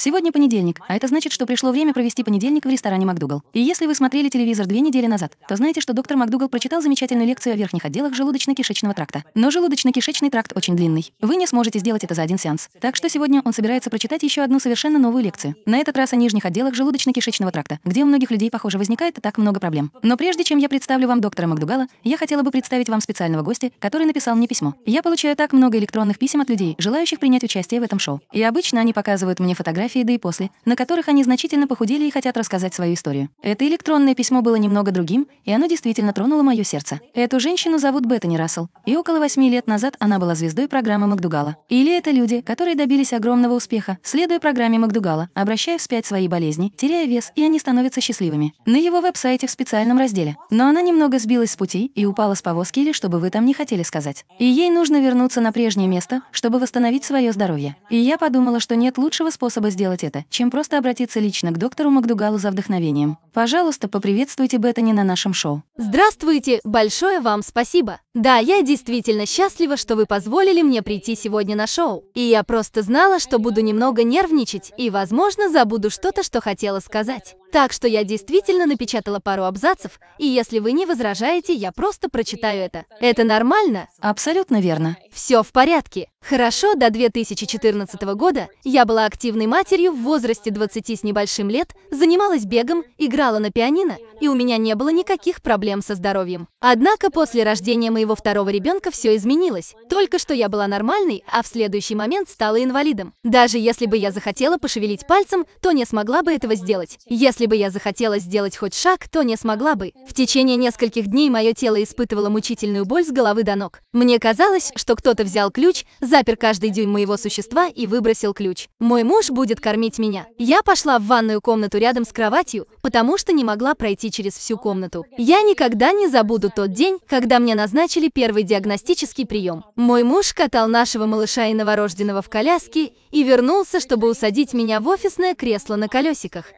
Сегодня понедельник, а это значит, что пришло время провести понедельник в ресторане «Макдугал». И если вы смотрели телевизор две недели назад, то знаете, что доктор МакДугал прочитал замечательную лекцию о верхних отделах желудочно-кишечного тракта. Но желудочно-кишечный тракт очень длинный. Вы не сможете сделать это за один сеанс. Так что сегодня он собирается прочитать еще одну совершенно новую лекцию. На этот раз о нижних отделах желудочно-кишечного тракта, где у многих людей, похоже, возникает так много проблем. Но прежде чем я представлю вам доктора МакДугала, я хотела бы представить вам специального гостя, который написал мне письмо. Я получаю так много электронных писем от людей, желающих принять участие в этом шоу. И обычно они показывают мне фотографии фотографии до и после, на которых они значительно похудели и хотят рассказать свою историю. Это электронное письмо было немного другим, и оно действительно тронуло мое сердце. Эту женщину зовут Беттани Рассел, и около восьми лет назад она была звездой программы Макдугала. Или это люди, которые добились огромного успеха, следуя программе Макдугала, обращая вспять свои болезни, теряя вес, и они становятся счастливыми. На его веб-сайте в специальном разделе. Но она немного сбилась с пути и упала с повозки или чтобы вы там не хотели сказать. И ей нужно вернуться на прежнее место, чтобы восстановить свое здоровье. И я подумала, что нет лучшего способа сделать сделать это, чем просто обратиться лично к доктору Макдугалу за вдохновением. Пожалуйста, поприветствуйте Беттани на нашем шоу. Здравствуйте! Большое вам спасибо! Да, я действительно счастлива, что вы позволили мне прийти сегодня на шоу. И я просто знала, что буду немного нервничать и, возможно, забуду что-то, что хотела сказать. Так что я действительно напечатала пару абзацев, и если вы не возражаете, я просто прочитаю это. Это нормально? Абсолютно верно. Все в порядке. Хорошо, до 2014 года я была активной матерью в возрасте 20 с небольшим лет, занималась бегом, играла на пианино, и у меня не было никаких проблем со здоровьем. Однако после рождения моего моего второго ребенка все изменилось. Только что я была нормальной, а в следующий момент стала инвалидом. Даже если бы я захотела пошевелить пальцем, то не смогла бы этого сделать. Если бы я захотела сделать хоть шаг, то не смогла бы. В течение нескольких дней мое тело испытывало мучительную боль с головы до ног. Мне казалось, что кто-то взял ключ, запер каждый дюйм моего существа и выбросил ключ. Мой муж будет кормить меня. Я пошла в ванную комнату рядом с кроватью, потому что не могла пройти через всю комнату. Я никогда не забуду тот день, когда мне назначили начали первый диагностический прием. Мой муж катал нашего малыша и новорожденного в коляске и вернулся, чтобы усадить меня в офисное кресло на колесиках.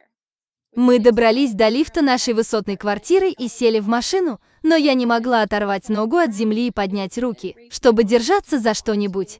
Мы добрались до лифта нашей высотной квартиры и сели в машину, но я не могла оторвать ногу от земли и поднять руки, чтобы держаться за что-нибудь.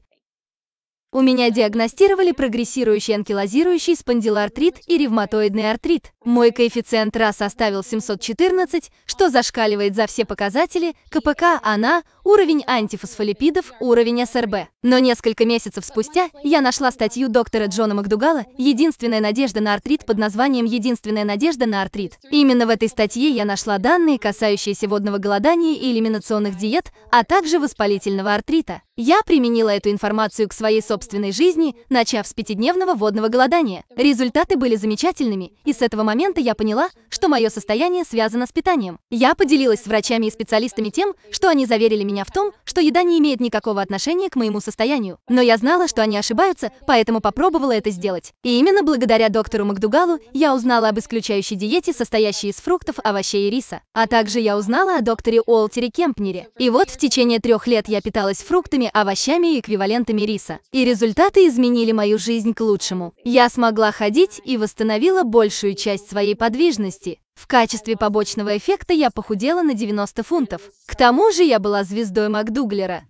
У меня диагностировали прогрессирующий анкилозирующий спондилартрит и ревматоидный артрит. Мой коэффициент РАС составил 714, что зашкаливает за все показатели КПК АНА, уровень антифосфолипидов, уровень СРБ. Но несколько месяцев спустя я нашла статью доктора Джона Макдугала «Единственная надежда на артрит» под названием «Единственная надежда на артрит». Именно в этой статье я нашла данные, касающиеся водного голодания и элиминационных диет, а также воспалительного артрита. Я применила эту информацию к своей собственной жизни, начав с пятидневного водного голодания. Результаты были замечательными, и с этого момента момента я поняла, что мое состояние связано с питанием. Я поделилась с врачами и специалистами тем, что они заверили меня в том, что еда не имеет никакого отношения к моему состоянию. Но я знала, что они ошибаются, поэтому попробовала это сделать. И именно благодаря доктору Макдугалу я узнала об исключающей диете, состоящей из фруктов, овощей и риса. А также я узнала о докторе Уолтере Кемпнере. И вот в течение трех лет я питалась фруктами, овощами и эквивалентами риса. И результаты изменили мою жизнь к лучшему. Я смогла ходить и восстановила большую часть стоимость своей подвижности. В качестве побочного эффекта я похудела на 90 фунтов. К тому же я была звездой Макдуглера.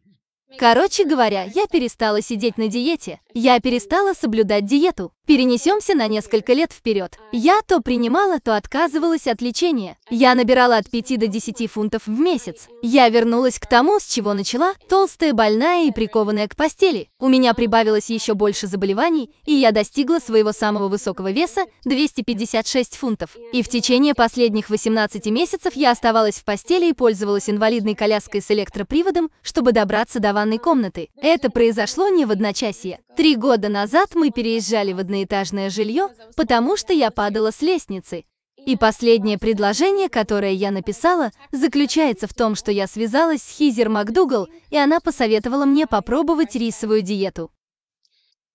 Короче говоря, я перестала сидеть на диете. Я перестала соблюдать диету. Перенесемся на несколько лет вперед. Я то принимала, то отказывалась от лечения. Я набирала от 5 до 10 фунтов в месяц. Я вернулась к тому, с чего начала, толстая, больная и прикованная к постели. У меня прибавилось еще больше заболеваний, и я достигла своего самого высокого веса 256 фунтов. И в течение последних 18 месяцев я оставалась в постели и пользовалась инвалидной коляской с электроприводом, чтобы добраться до ванной комнаты. Это произошло не в одночасье. Три года назад мы переезжали в одноэтажное жилье, потому что я падала с лестницы. И последнее предложение, которое я написала, заключается в том, что я связалась с Хизер МакДугал, и она посоветовала мне попробовать рисовую диету.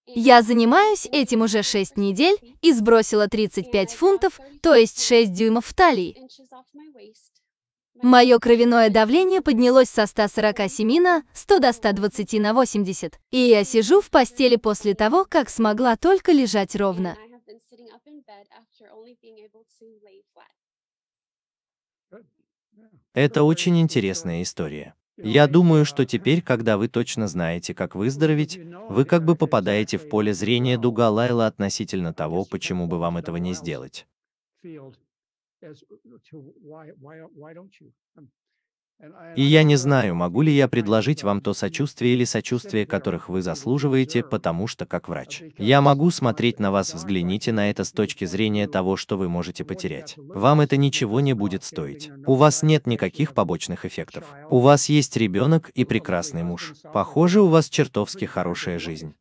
Я занимаюсь этим уже 6 недель и сбросила 35 фунтов, то есть 6 дюймов в талии. Мое кровяное давление поднялось со 147 на 100 до 120 на 80. И я сижу в постели после того, как смогла только лежать ровно. Это очень интересная история. Я думаю, что теперь, когда вы точно знаете, как выздороветь, вы как бы попадаете в поле зрения Дуга Лайла относительно того, почему бы вам этого не сделать. Uh, um, и я не знаю, могу ли я предложить вам то сочувствие или сочувствие, которых вы заслуживаете, потому что как uh, врач. Я могу смотреть на вас, взгляните на это с точки зрения того, что вы можете потерять. Вам это ничего не будет стоить. У вас нет никаких побочных эффектов. У вас есть ребенок и прекрасный муж. Похоже, у вас чертовски хорошая жизнь.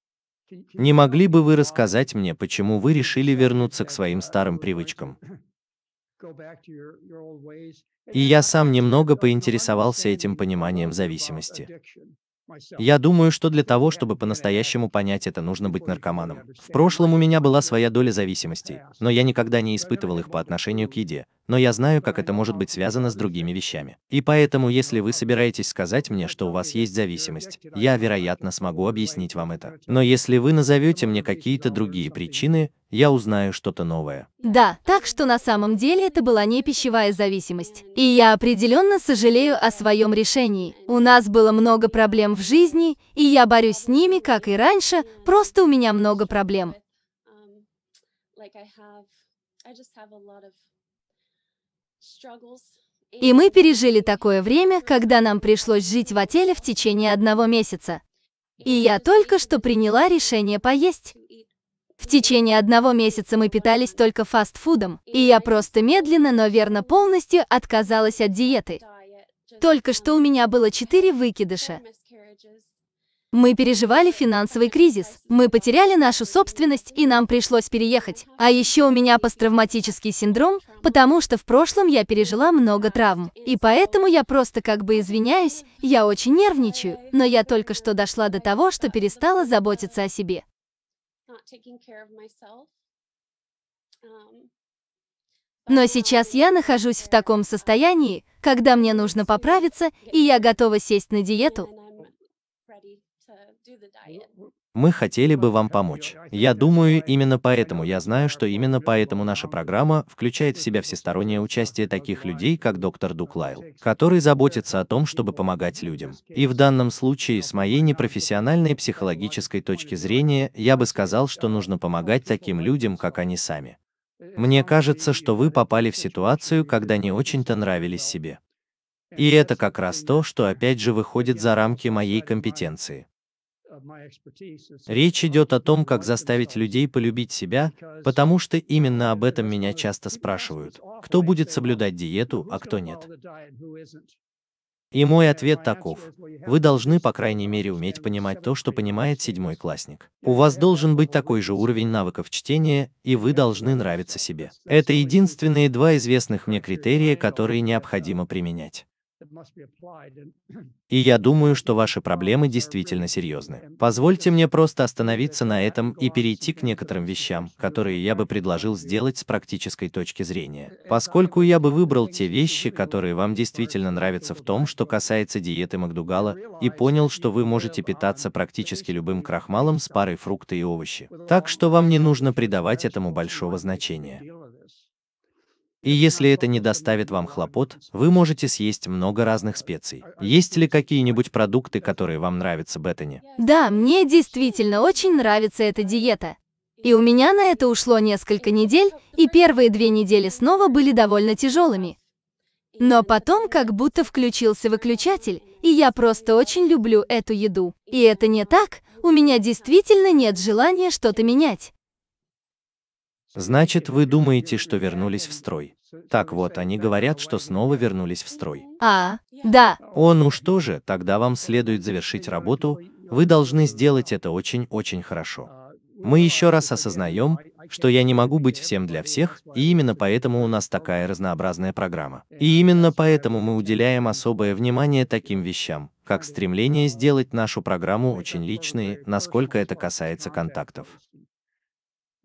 Не могли бы вы рассказать мне, почему вы решили вернуться к своим старым привычкам? И я сам немного поинтересовался этим пониманием зависимости. Я думаю, что для того, чтобы по-настоящему понять это, нужно быть наркоманом. В прошлом у меня была своя доля зависимостей, но я никогда не испытывал их по отношению к еде, но я знаю, как это может быть связано с другими вещами. И поэтому, если вы собираетесь сказать мне, что у вас есть зависимость, я, вероятно, смогу объяснить вам это. Но если вы назовете мне какие-то другие причины, я узнаю что-то новое. Да, так что на самом деле это была не пищевая зависимость. И я определенно сожалею о своем решении. У нас было много проблем в жизни, и я борюсь с ними, как и раньше, просто у меня много проблем. И мы пережили такое время, когда нам пришлось жить в отеле в течение одного месяца. И я только что приняла решение поесть. В течение одного месяца мы питались только фастфудом, и я просто медленно, но верно полностью отказалась от диеты. Только что у меня было четыре выкидыша. Мы переживали финансовый кризис, мы потеряли нашу собственность и нам пришлось переехать. А еще у меня посттравматический синдром, потому что в прошлом я пережила много травм. И поэтому я просто как бы извиняюсь, я очень нервничаю, но я только что дошла до того, что перестала заботиться о себе not taking care of myself. Um, но сейчас um, я нахожусь в таком состоянии, когда мне нужно поправиться, и я готова сесть на диету. Мы хотели бы вам помочь. Я думаю, именно поэтому, я знаю, что именно поэтому наша программа включает в себя всестороннее участие таких людей, как доктор Дуклайл, который заботится о том, чтобы помогать людям. И в данном случае, с моей непрофессиональной психологической точки зрения, я бы сказал, что нужно помогать таким людям, как они сами. Мне кажется, что вы попали в ситуацию, когда не очень-то нравились себе. И это как раз то, что опять же выходит за рамки моей компетенции. Речь идет о том, как заставить людей полюбить себя, потому что именно об этом меня часто спрашивают. Кто будет соблюдать диету, а кто нет? И мой ответ таков. Вы должны, по крайней мере, уметь понимать то, что понимает седьмой классник. У вас должен быть такой же уровень навыков чтения, и вы должны нравиться себе. Это единственные два известных мне критерия, которые необходимо применять. И я думаю, что ваши проблемы uh, действительно серьезны. Позвольте мне просто остановиться на этом и перейти к некоторым вещам, которые я бы предложил сделать с практической точки зрения. Поскольку я бы выбрал те вещи, которые вам действительно нравятся в том, что касается диеты Макдугала, и понял, что вы можете питаться практически любым крахмалом с парой фрукта и овощи. Так что вам не нужно придавать этому большого значения. И если это не доставит вам хлопот, вы можете съесть много разных специй. Есть ли какие-нибудь продукты, которые вам нравятся, Беттани? Да, мне действительно очень нравится эта диета. И у меня на это ушло несколько недель, и первые две недели снова были довольно тяжелыми. Но потом как будто включился выключатель, и я просто очень люблю эту еду. И это не так, у меня действительно нет желания что-то менять. Значит, вы думаете, что вернулись в строй. Так вот, они говорят, что снова вернулись в строй. А, да. О, ну что же, тогда вам следует завершить работу, вы должны сделать это очень-очень хорошо. Мы еще раз осознаем, что я не могу быть всем для всех, и именно поэтому у нас такая разнообразная программа. И именно поэтому мы уделяем особое внимание таким вещам, как стремление сделать нашу программу очень личной, насколько это касается контактов.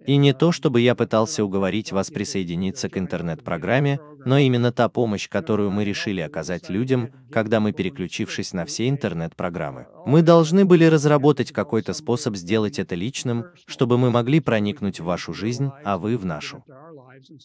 И не то, чтобы я пытался уговорить вас присоединиться к интернет-программе, но именно та помощь, которую мы решили оказать людям, когда мы переключившись на все интернет-программы. Мы должны были разработать какой-то способ сделать это личным, чтобы мы могли проникнуть в вашу жизнь, а вы в нашу.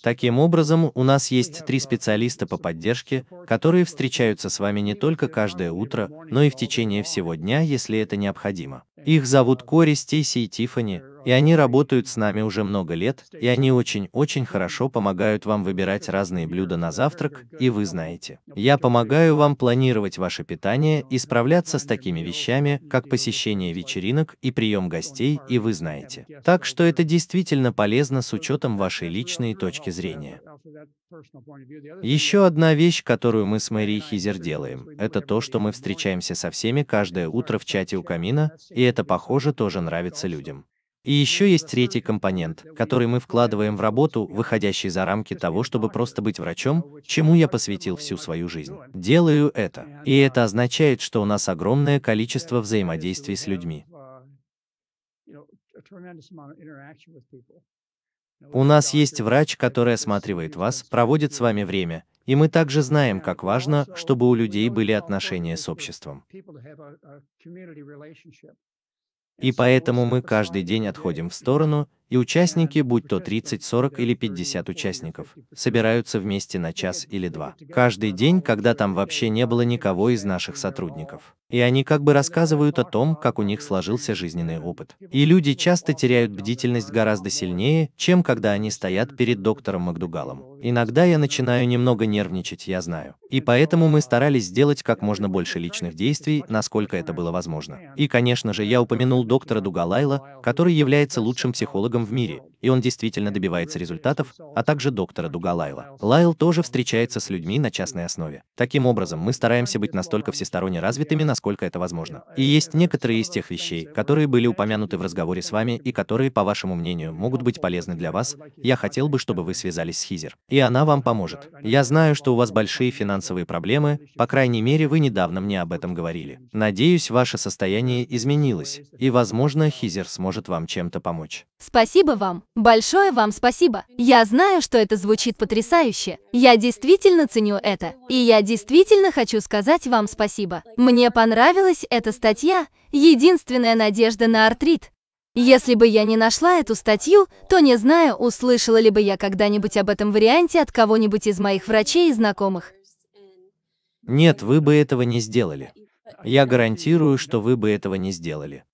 Таким образом, у нас есть три специалиста по поддержке, которые встречаются с вами не только каждое утро, но и в течение всего дня, если это необходимо. Их зовут Кори, Стейси и Тиффани, и они работают с нами уже много лет, и они очень-очень хорошо помогают вам выбирать разные блюда на завтрак, и вы знаете. Я помогаю вам планировать ваше питание и справляться с такими вещами, как посещение вечеринок и прием гостей, и вы знаете. Так что это действительно полезно с учетом вашей личной точки зрения. Еще одна вещь, которую мы с Мэри Хизер делаем, это то, что мы встречаемся со всеми каждое утро в чате у камина, и это это, похоже, тоже нравится людям. И еще есть третий компонент, который мы вкладываем в работу, выходящий за рамки того, чтобы просто быть врачом, чему я посвятил всю свою жизнь. Делаю это. И это означает, что у нас огромное количество взаимодействий с людьми. У нас есть врач, который осматривает вас, проводит с вами время, и мы также знаем, как важно, чтобы у людей были отношения с обществом. И поэтому мы каждый день отходим в сторону и участники, будь то 30, 40 или 50 участников, собираются вместе на час или два. Каждый день, когда там вообще не было никого из наших сотрудников. И они как бы рассказывают о том, как у них сложился жизненный опыт. И люди часто теряют бдительность гораздо сильнее, чем когда они стоят перед доктором Макдугалом. Иногда я начинаю немного нервничать, я знаю. И поэтому мы старались сделать как можно больше личных действий, насколько это было возможно. И, конечно же, я упомянул доктора Дугалайла, который является лучшим психологом хирургом в мире, и он действительно добивается результатов, а также доктора Дуга Лайла. Лайл тоже встречается с людьми на частной основе. Таким образом, мы стараемся быть настолько всесторонне развитыми, насколько это возможно. И есть некоторые из тех вещей, которые были упомянуты в разговоре с вами и которые, по вашему мнению, могут быть полезны для вас. Я хотел бы, чтобы вы связались с Хизер. И она вам поможет. Я знаю, что у вас большие финансовые проблемы, по крайней мере, вы недавно мне об этом говорили. Надеюсь, ваше состояние изменилось, и, возможно, Хизер сможет вам чем-то помочь. Спасибо Спасибо вам. Большое вам спасибо. Я знаю, что это звучит потрясающе. Я действительно ценю это. И я действительно хочу сказать вам спасибо. Мне понравилась эта статья «Единственная надежда на артрит». Если бы я не нашла эту статью, то не знаю, услышала ли бы я когда-нибудь об этом варианте от кого-нибудь из моих врачей и знакомых. Нет, вы бы этого не сделали. Я гарантирую, что вы бы этого не сделали.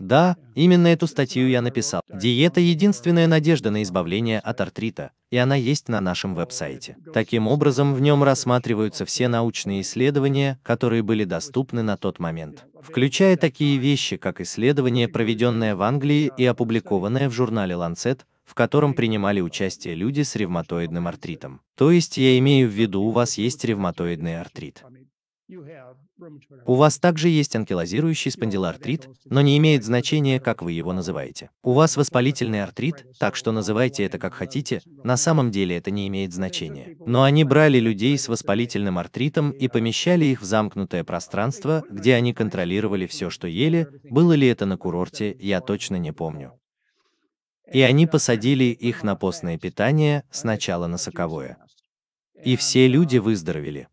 Да, именно эту статью я написал. Диета – единственная надежда на избавление от артрита, и она есть на нашем веб-сайте. Таким образом, в нем рассматриваются все научные исследования, которые были доступны на тот момент, включая такие вещи, как исследование, проведенное в Англии и опубликованное в журнале Lancet, в котором принимали участие люди с ревматоидным артритом. То есть я имею в виду, у вас есть ревматоидный артрит. У вас также есть анкилозирующий спондилоартрит, но не имеет значения, как вы его называете. У вас воспалительный артрит, так что называйте это как хотите, на самом деле это не имеет значения. Но они брали людей с воспалительным артритом и помещали их в замкнутое пространство, где они контролировали все, что ели, было ли это на курорте, я точно не помню. И они посадили их на постное питание, сначала на соковое. И все люди выздоровели.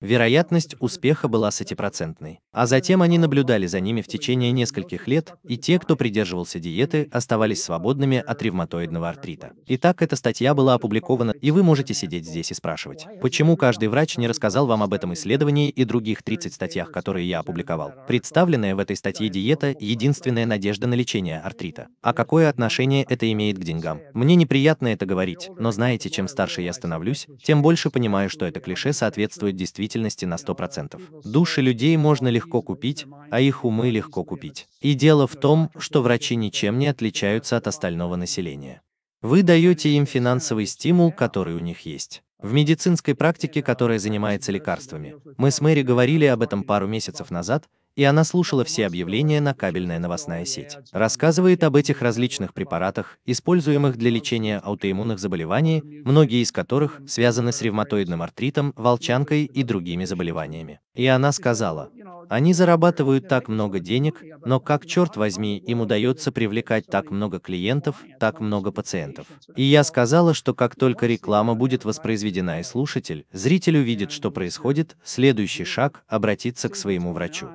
Вероятность успеха была сотипроцентной. А затем они наблюдали за ними в течение нескольких лет, и те, кто придерживался диеты, оставались свободными от ревматоидного артрита. Итак, эта статья была опубликована, и вы можете сидеть здесь и спрашивать, почему каждый врач не рассказал вам об этом исследовании и других 30 статьях, которые я опубликовал. Представленная в этой статье диета – единственная надежда на лечение артрита. А какое отношение это имеет к деньгам? Мне неприятно это говорить, но знаете, чем старше я становлюсь, тем больше понимаю, что это клише соответствует действительности действительности на 100%. Души людей можно легко купить, а их умы легко купить. И дело в том, что врачи ничем не отличаются от остального населения. Вы даете им финансовый стимул, который у них есть. В медицинской практике, которая занимается лекарствами, мы с Мэри говорили об этом пару месяцев назад, и она слушала все объявления на кабельная новостная сеть. Рассказывает об этих различных препаратах, используемых для лечения аутоиммунных заболеваний, многие из которых связаны с ревматоидным артритом, волчанкой и другими заболеваниями. И она сказала, они зарабатывают так много денег, но как черт возьми им удается привлекать так много клиентов, так много пациентов. И я сказала, что как только реклама будет воспроизведена и слушатель, зритель увидит, что происходит, следующий шаг – обратиться к своему врачу.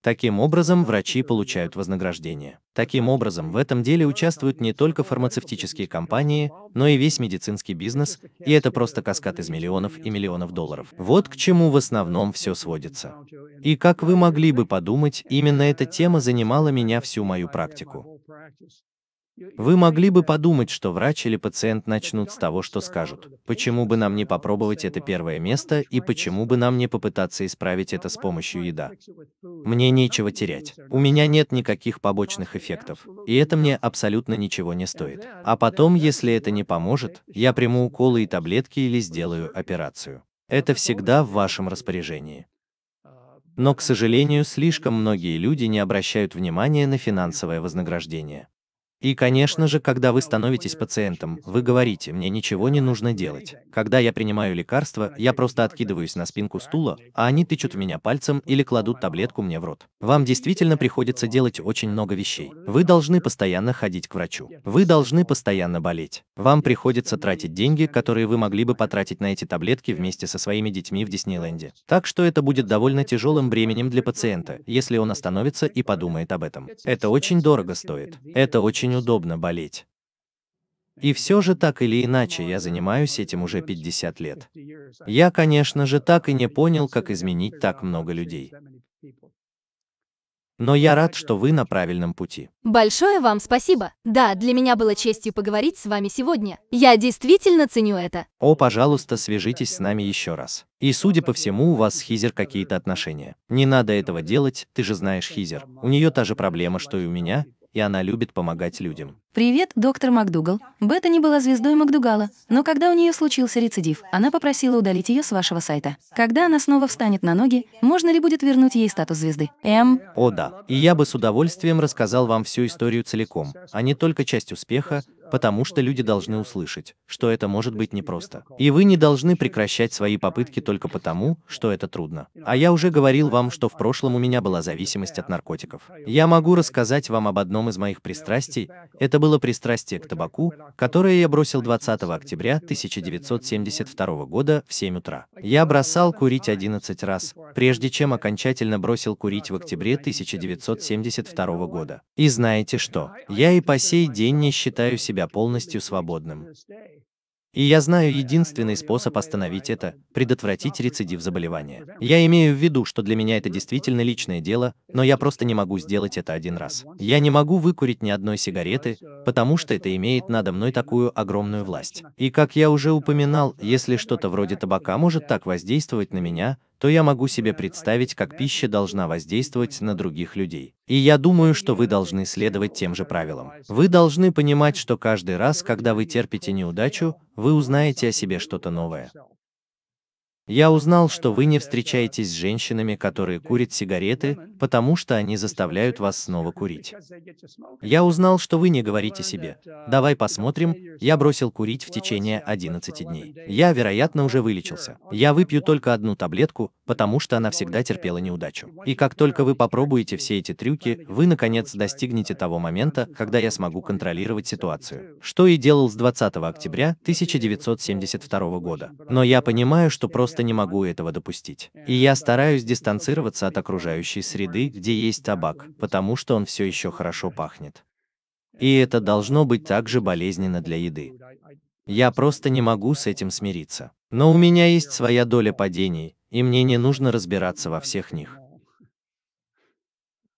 Таким образом, врачи получают вознаграждение. Таким образом, в этом деле участвуют не только фармацевтические компании, но и весь медицинский бизнес, и это просто каскад из миллионов и миллионов долларов. Вот к чему в основном все сводится. И как вы могли бы подумать, именно эта тема занимала меня всю мою практику. Вы могли бы подумать, что врач или пациент начнут с того, что скажут. Почему бы нам не попробовать это первое место, и почему бы нам не попытаться исправить это с помощью еда? Мне нечего терять. У меня нет никаких побочных эффектов. И это мне абсолютно ничего не стоит. А потом, если это не поможет, я приму уколы и таблетки или сделаю операцию. Это всегда в вашем распоряжении. Но, к сожалению, слишком многие люди не обращают внимания на финансовое вознаграждение. И, конечно же, когда вы становитесь пациентом, вы говорите, мне ничего не нужно делать. Когда я принимаю лекарства, я просто откидываюсь на спинку стула, а они тычут меня пальцем или кладут таблетку мне в рот. Вам действительно приходится делать очень много вещей. Вы должны постоянно ходить к врачу. Вы должны постоянно болеть. Вам приходится тратить деньги, которые вы могли бы потратить на эти таблетки вместе со своими детьми в Диснейленде. Так что это будет довольно тяжелым бременем для пациента, если он остановится и подумает об этом. Это очень дорого стоит. Это очень очень удобно болеть. И все же так или иначе я занимаюсь этим уже 50 лет. Я, конечно же, так и не понял, как изменить так много людей. Но я рад, что вы на правильном пути. Большое вам спасибо. Да, для меня было честью поговорить с вами сегодня. Я действительно ценю это. О, пожалуйста, свяжитесь с нами еще раз. И, судя по всему, у вас с Хизер какие-то отношения. Не надо этого делать, ты же знаешь Хизер. У нее та же проблема, что и у меня, и она любит помогать людям. Привет, доктор Макдугал. Бета не была звездой Макдугала, но когда у нее случился рецидив, она попросила удалить ее с вашего сайта. Когда она снова встанет на ноги, можно ли будет вернуть ей статус звезды? М. О да. И я бы с удовольствием рассказал вам всю историю целиком, а не только часть успеха, потому что люди должны услышать, что это может быть непросто. И вы не должны прекращать свои попытки только потому, что это трудно. А я уже говорил вам, что в прошлом у меня была зависимость от наркотиков. Я могу рассказать вам об одном из моих пристрастий. Это было пристрастие к табаку, которое я бросил 20 октября 1972 года в 7 утра. Я бросал курить 11 раз, прежде чем окончательно бросил курить в октябре 1972 года. И знаете что? Я и по сей день не считаю себя себя полностью свободным. И я знаю единственный способ остановить это – предотвратить рецидив заболевания. Я имею в виду, что для меня это действительно личное дело, но я просто не могу сделать это один раз. Я не могу выкурить ни одной сигареты, потому что это имеет надо мной такую огромную власть. И как я уже упоминал, если что-то вроде табака может так воздействовать на меня, то я могу себе представить, как пища должна воздействовать на других людей. И я думаю, что вы должны следовать тем же правилам. Вы должны понимать, что каждый раз, когда вы терпите неудачу, вы узнаете о себе что-то новое. Я узнал, что вы не встречаетесь с женщинами, которые курят сигареты, потому что они заставляют вас снова курить. Я узнал, что вы не говорите себе. Давай посмотрим, я бросил курить в течение 11 дней. Я, вероятно, уже вылечился. Я выпью только одну таблетку, потому что она всегда терпела неудачу. И как только вы попробуете все эти трюки, вы, наконец, достигнете того момента, когда я смогу контролировать ситуацию. Что и делал с 20 октября 1972 года. Но я понимаю, что просто просто не могу этого допустить. И я э, стараюсь дистанцироваться от окружающей среды, где есть табак, потому что он все еще э, хорошо пахнет. Э, и это должно быть также болезненно для еды. Я просто не могу с этим смириться. Но у меня есть своя доля падений, и мне не нужно разбираться во всех них.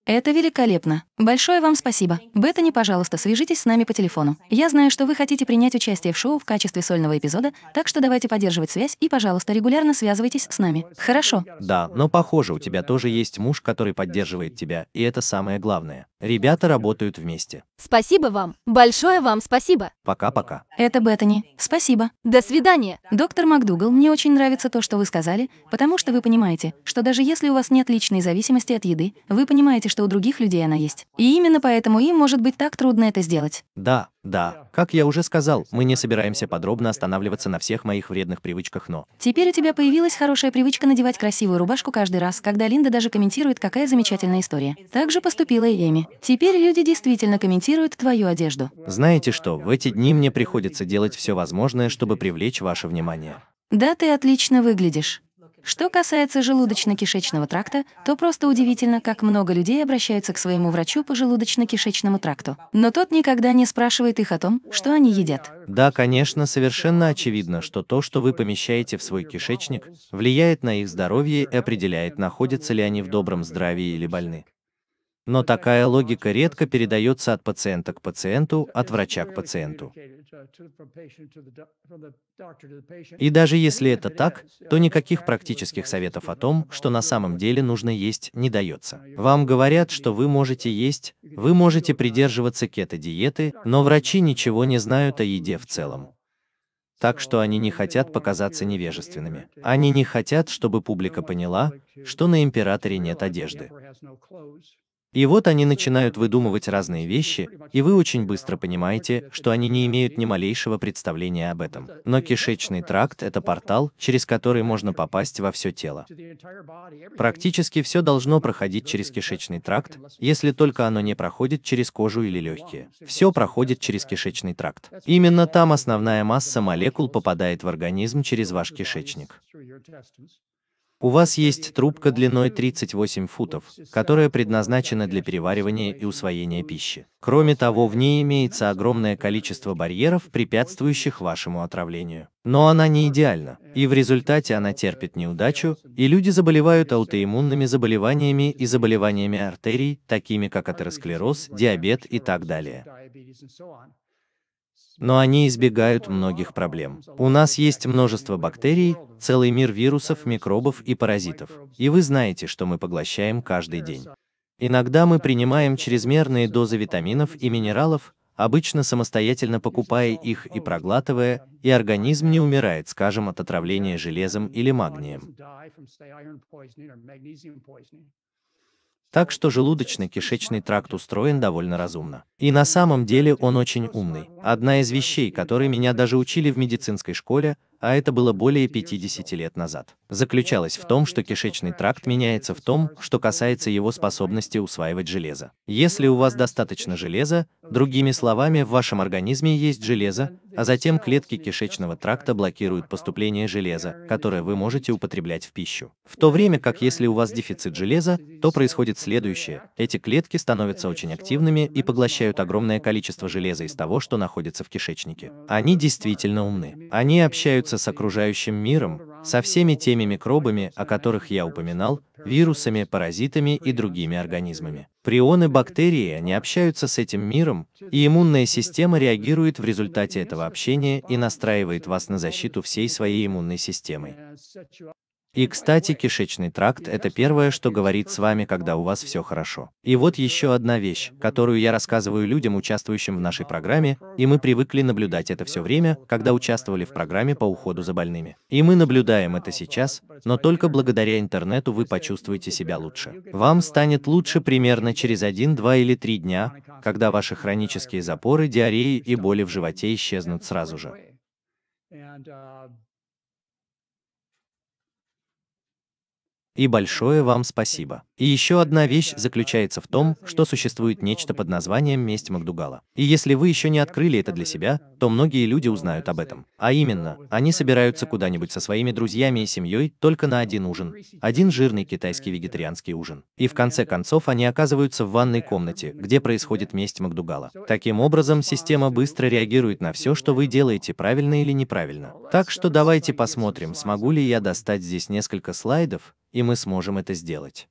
Это великолепно. Большое вам спасибо. Беттани, пожалуйста, свяжитесь с нами по телефону. Я знаю, что вы хотите принять участие в шоу в качестве сольного эпизода, так что давайте поддерживать связь и, пожалуйста, регулярно связывайтесь с нами. Хорошо? Да, но похоже, у тебя тоже есть муж, который поддерживает тебя, и это самое главное. Ребята работают вместе. Спасибо вам. Большое вам спасибо. Пока-пока. Это Беттани. Спасибо. До свидания. Доктор МакДугал, мне очень нравится то, что вы сказали, потому что вы понимаете, что даже если у вас нет личной зависимости от еды, вы понимаете, что у других людей она есть. И именно поэтому им может быть так трудно это сделать. Да, да, как я уже сказал, мы не собираемся подробно останавливаться на всех моих вредных привычках, но... Теперь у тебя появилась хорошая привычка надевать красивую рубашку каждый раз, когда Линда даже комментирует, какая замечательная история. Так же поступила и Эми. Теперь люди действительно комментируют твою одежду. Знаете что, в эти дни мне приходится делать все возможное, чтобы привлечь ваше внимание. Да, ты отлично выглядишь. Что касается желудочно-кишечного тракта, то просто удивительно, как много людей обращаются к своему врачу по желудочно-кишечному тракту. Но тот никогда не спрашивает их о том, что они едят. Да, конечно, совершенно очевидно, что то, что вы помещаете в свой кишечник, влияет на их здоровье и определяет, находятся ли они в добром здравии или больны но такая логика редко передается от пациента к пациенту, от врача к пациенту. И даже если это так, то никаких практических советов о том, что на самом деле нужно есть, не дается. Вам говорят, что вы можете есть, вы можете придерживаться кето-диеты, но врачи ничего не знают о еде в целом так что они не хотят показаться невежественными. Они не хотят, чтобы публика поняла, что на императоре нет одежды. И вот они начинают выдумывать разные вещи, и вы очень быстро понимаете, что они не имеют ни малейшего представления об этом. Но кишечный тракт – это портал, через который можно попасть во все тело. Практически все должно проходить через кишечный тракт, если только оно не проходит через кожу или легкие. Все проходит через кишечный тракт. Именно там основная масса молекул попадает в организм через ваш кишечник. У вас есть трубка длиной 38 футов, которая предназначена для переваривания и усвоения пищи. Кроме того, в ней имеется огромное количество барьеров, препятствующих вашему отравлению. Но она не идеальна, и в результате она терпит неудачу, и люди заболевают аутоиммунными заболеваниями и заболеваниями артерий, такими как атеросклероз, диабет и так далее но они избегают многих проблем. У нас есть множество бактерий, целый мир вирусов, микробов и паразитов. И вы знаете, что мы поглощаем каждый день. Иногда мы принимаем чрезмерные дозы витаминов и минералов, обычно самостоятельно покупая их и проглатывая, и организм не умирает, скажем, от отравления железом или магнием. Так что желудочно-кишечный тракт устроен довольно разумно. И на самом деле он очень умный. Одна из вещей, которые меня даже учили в медицинской школе, а это было более 50 лет назад, заключалась в том, что кишечный тракт меняется в том, что касается его способности усваивать железо. Если у вас достаточно железа, другими словами, в вашем организме есть железо, а затем клетки кишечного тракта блокируют поступление железа, которое вы можете употреблять в пищу. В то время как если у вас дефицит железа, то происходит следующее. Эти клетки становятся очень активными и поглощают огромное количество железа из того, что находится в кишечнике. Они действительно умны. Они общаются бороться с окружающим миром, со всеми теми микробами, о которых я упоминал, вирусами, паразитами и другими организмами. Прионы бактерии, они общаются с этим миром, и иммунная система реагирует в результате этого общения и настраивает вас на защиту всей своей иммунной системой. И, кстати, кишечный тракт – это первое, что говорит с вами, когда у вас все хорошо. И вот еще одна вещь, которую я рассказываю людям, участвующим в нашей программе, и мы привыкли наблюдать это все время, когда участвовали в программе по уходу за больными. И мы наблюдаем это сейчас, но только благодаря интернету вы почувствуете себя лучше. Вам станет лучше примерно через один, два или три дня, когда ваши хронические запоры, диареи и боли в животе исчезнут сразу же. Uh, И большое вам спасибо. И еще одна вещь заключается в том, что существует нечто под названием «Месть Макдугала». И если вы еще не открыли это для себя, то многие люди узнают об этом. А именно, они собираются куда-нибудь со своими друзьями и семьей только на один ужин. Один жирный китайский вегетарианский ужин. И в конце концов они оказываются в ванной комнате, где происходит месть Макдугала. Таким образом, система быстро реагирует на все, что вы делаете правильно или неправильно. Так что давайте посмотрим, смогу ли я достать здесь несколько слайдов, и мы сможем это сделать.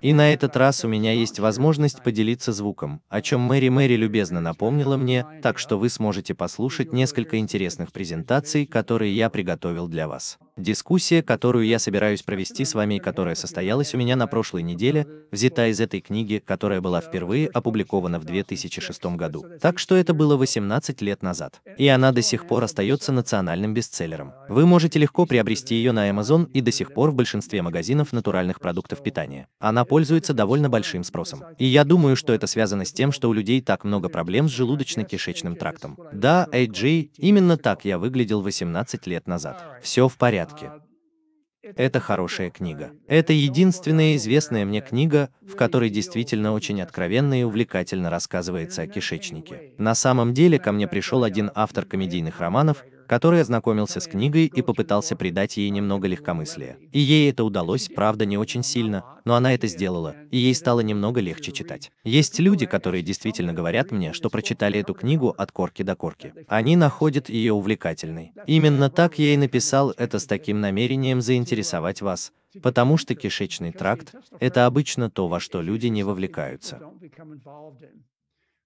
И на этот раз у меня есть возможность поделиться звуком, о чем Мэри Мэри любезно напомнила мне, так что вы сможете послушать несколько интересных презентаций, которые я приготовил для вас. Дискуссия, которую я собираюсь провести с вами и которая состоялась у меня на прошлой неделе, взята из этой книги, которая была впервые опубликована в 2006 году. Так что это было 18 лет назад. И она до сих пор остается национальным бестселлером. Вы можете легко приобрести ее на Amazon и до сих пор в большинстве магазинов натуральных продуктов питания. Она пользуется довольно большим спросом. И я думаю, что это связано с тем, что у людей так много проблем с желудочно-кишечным трактом. Да, AJ, именно так я выглядел 18 лет назад. Все в порядке порядке. А, это хорошая книга. Это единственная известная мне книга, в ну, которой действительно очень откровенно и увлекательно рассказывается о кишечнике. На самом деле ко мне пришел один автор комедийных романов, который ознакомился с книгой и попытался придать ей немного легкомыслия. И ей это удалось, правда, не очень сильно, но она это сделала, и ей стало немного легче читать. Есть люди, которые действительно говорят мне, что прочитали эту книгу от корки до корки. Они находят ее увлекательной. Именно так я и написал это с таким намерением заинтересовать вас, потому что кишечный тракт – это обычно то, во что люди не вовлекаются.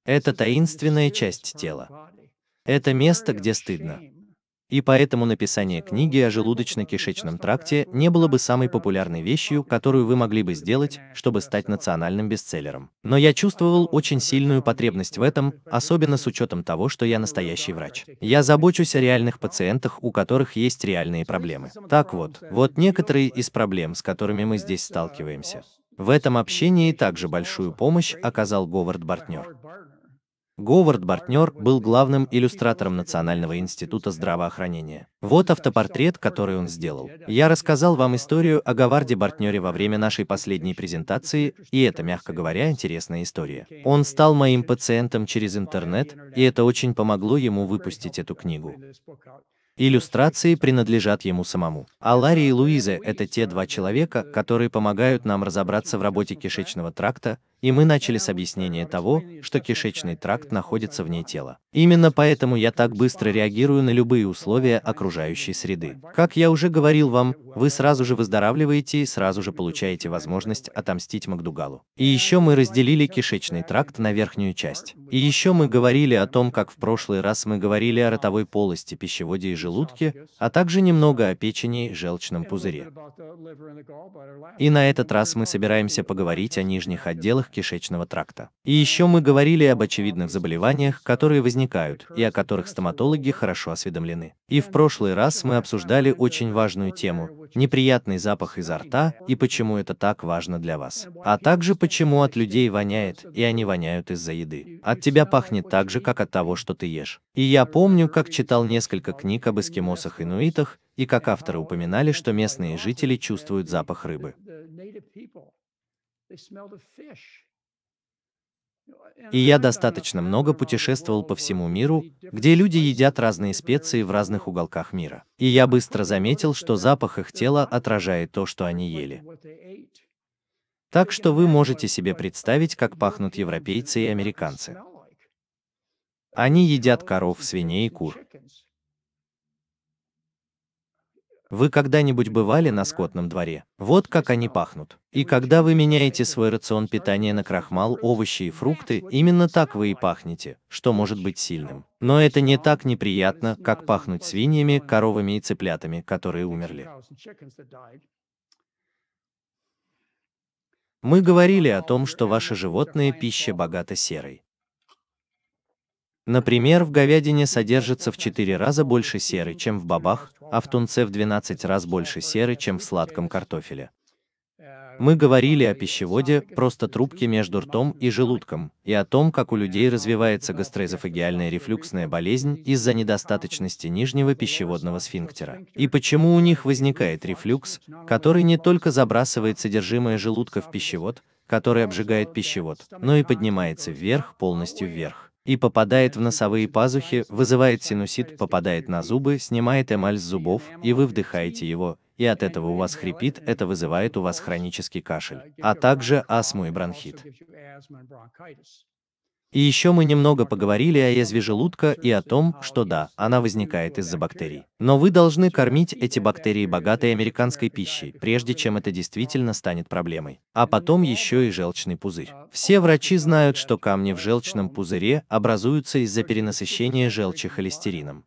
Это таинственная часть тела. Это место, где стыдно. И поэтому написание книги о желудочно-кишечном тракте не было бы самой популярной вещью, которую вы могли бы сделать, чтобы стать национальным бестселлером. Но я чувствовал очень сильную потребность в этом, особенно с учетом того, что я настоящий врач. Я забочусь о реальных пациентах, у которых есть реальные проблемы. Так вот, вот некоторые из проблем, с которыми мы здесь сталкиваемся. В этом общении также большую помощь оказал Говард Бартнер. Говард Бартнер был главным иллюстратором Национального института здравоохранения. Вот автопортрет, который он сделал. Я рассказал вам историю о Говарде Бартнере во время нашей последней презентации, и это, мягко говоря, интересная история. Он стал моим пациентом через интернет, и это очень помогло ему выпустить эту книгу. Иллюстрации принадлежат ему самому. А Ларри и Луиза – это те два человека, которые помогают нам разобраться в работе кишечного тракта, и мы начали с объяснения того, что кишечный тракт находится вне тела. Именно поэтому я так быстро реагирую на любые условия окружающей среды. Как я уже говорил вам, вы сразу же выздоравливаете и сразу же получаете возможность отомстить Макдугалу. И еще мы разделили кишечный тракт на верхнюю часть. И еще мы говорили о том, как в прошлый раз мы говорили о ротовой полости, пищеводе и желудке, а также немного о печени и желчном пузыре. И на этот раз мы собираемся поговорить о нижних отделах органах кишечного тракта. И еще мы говорили об очевидных заболеваниях, которые возникают, и о которых стоматологи хорошо осведомлены. И в прошлый раз мы обсуждали очень важную тему – неприятный запах изо рта и почему это так важно для вас. А также почему от людей воняет, и они воняют из-за еды. От тебя пахнет так же, как от того, что ты ешь. И я помню, как читал несколько книг об эскимосах-инуитах, и как авторы упоминали, что местные жители чувствуют запах рыбы. И я достаточно много путешествовал по всему миру, где люди едят разные специи в разных уголках мира. И я быстро заметил, что запах их тела отражает то, что они ели. Так что вы можете себе представить, как пахнут европейцы и американцы. Они едят коров, свиней и кур. Вы когда-нибудь бывали на скотном дворе? Вот как они пахнут. И когда вы меняете свой рацион питания на крахмал, овощи и фрукты, именно так вы и пахнете, что может быть сильным. Но это не так неприятно, как пахнуть свиньями, коровами и цыплятами, которые умерли. Мы говорили о том, что ваши животные пища богата серой. Например, в говядине содержится в 4 раза больше серы, чем в бобах, а в тунце в 12 раз больше серы, чем в сладком картофеле. Мы говорили о пищеводе, просто трубке между ртом и желудком, и о том, как у людей развивается гастроэзофагиальная рефлюксная болезнь из-за недостаточности нижнего пищеводного сфинктера, и почему у них возникает рефлюкс, который не только забрасывает содержимое желудка в пищевод, который обжигает пищевод, но и поднимается вверх, полностью вверх и попадает в носовые пазухи, вызывает синусит, попадает на зубы, снимает эмаль с зубов, и вы вдыхаете его, и от этого у вас хрипит, это вызывает у вас хронический кашель, а также астму и бронхит. И еще мы немного поговорили о язве желудка и о том, что да, она возникает из-за бактерий. Но вы должны кормить эти бактерии богатой американской пищей, прежде чем это действительно станет проблемой. А потом еще и желчный пузырь. Все врачи знают, что камни в желчном пузыре образуются из-за перенасыщения желчи холестерином.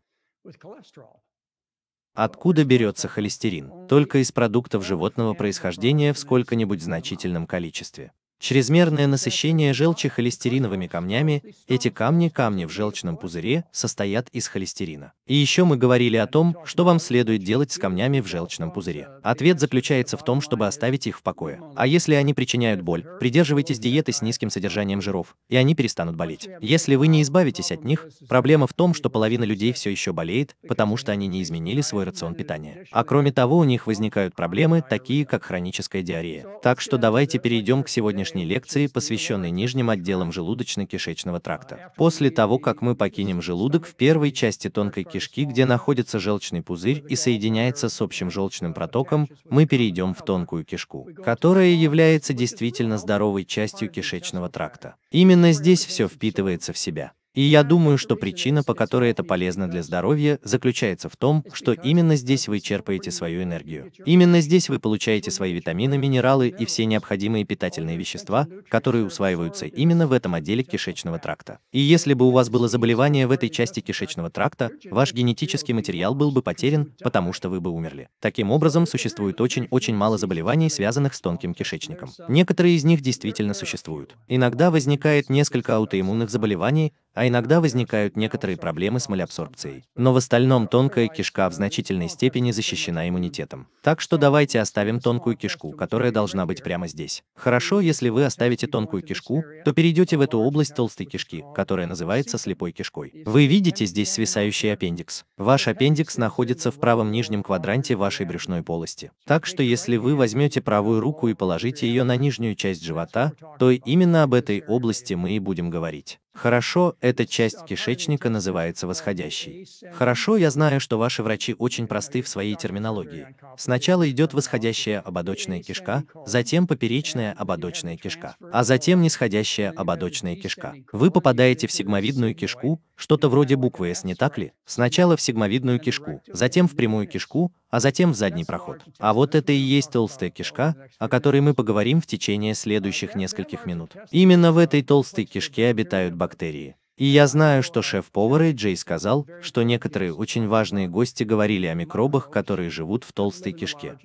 Откуда берется холестерин? Только из продуктов животного происхождения в сколько-нибудь значительном количестве. Чрезмерное насыщение желчи холестериновыми камнями, эти камни, камни в желчном пузыре, состоят из холестерина. И еще мы говорили о том, что вам следует делать с камнями в желчном пузыре. Ответ заключается в том, чтобы оставить их в покое. А если они причиняют боль, придерживайтесь диеты с низким содержанием жиров, и они перестанут болеть. Если вы не избавитесь от них, проблема в том, что половина людей все еще болеет, потому что они не изменили свой рацион питания. А кроме того, у них возникают проблемы, такие как хроническая диарея. Так что давайте перейдем к сегодняшнему сегодняшней лекции, посвященной нижним отделам желудочно-кишечного тракта. После того, как мы покинем желудок в первой части тонкой кишки, где находится желчный пузырь и соединяется с общим желчным протоком, мы перейдем в тонкую кишку, которая является действительно здоровой частью кишечного тракта. Именно здесь все впитывается в себя. И я думаю, что причина, по которой это полезно для здоровья, заключается в том, что именно здесь вы черпаете свою энергию. Именно здесь вы получаете свои витамины, минералы и все необходимые питательные вещества, которые усваиваются именно в этом отделе кишечного тракта. И если бы у вас было заболевание в этой части кишечного тракта, ваш генетический материал был бы потерян, потому что вы бы умерли. Таким образом, существует очень-очень мало заболеваний, связанных с тонким кишечником. Некоторые из них действительно существуют. Иногда возникает несколько аутоиммунных заболеваний, а иногда возникают некоторые проблемы с малябсорбцией. Но в остальном тонкая кишка в значительной степени защищена иммунитетом. Так что давайте оставим тонкую кишку, которая должна быть прямо здесь. Хорошо, если вы оставите тонкую кишку, то перейдете в эту область толстой кишки, которая называется слепой кишкой. Вы видите здесь свисающий аппендикс. Ваш аппендикс находится в правом нижнем квадранте вашей брюшной полости. Так что если вы возьмете правую руку и положите ее на нижнюю часть живота, то именно об этой области мы и будем говорить. Хорошо, эта часть кишечника называется восходящей. Хорошо, я знаю, что ваши врачи очень просты в своей терминологии. Сначала идет восходящая ободочная кишка, затем поперечная ободочная кишка, а затем нисходящая ободочная кишка. Вы попадаете в сигмовидную кишку, что-то вроде буквы S, не так ли? Сначала в сигмовидную кишку, затем в прямую кишку, а затем в задний проход. А вот это и есть толстая кишка, о которой мы поговорим в течение следующих нескольких минут. Именно в этой толстой кишке обитают бактерии. И я знаю, что шеф-повар и Джей сказал, что некоторые очень важные гости говорили о микробах, которые живут в толстой кишке.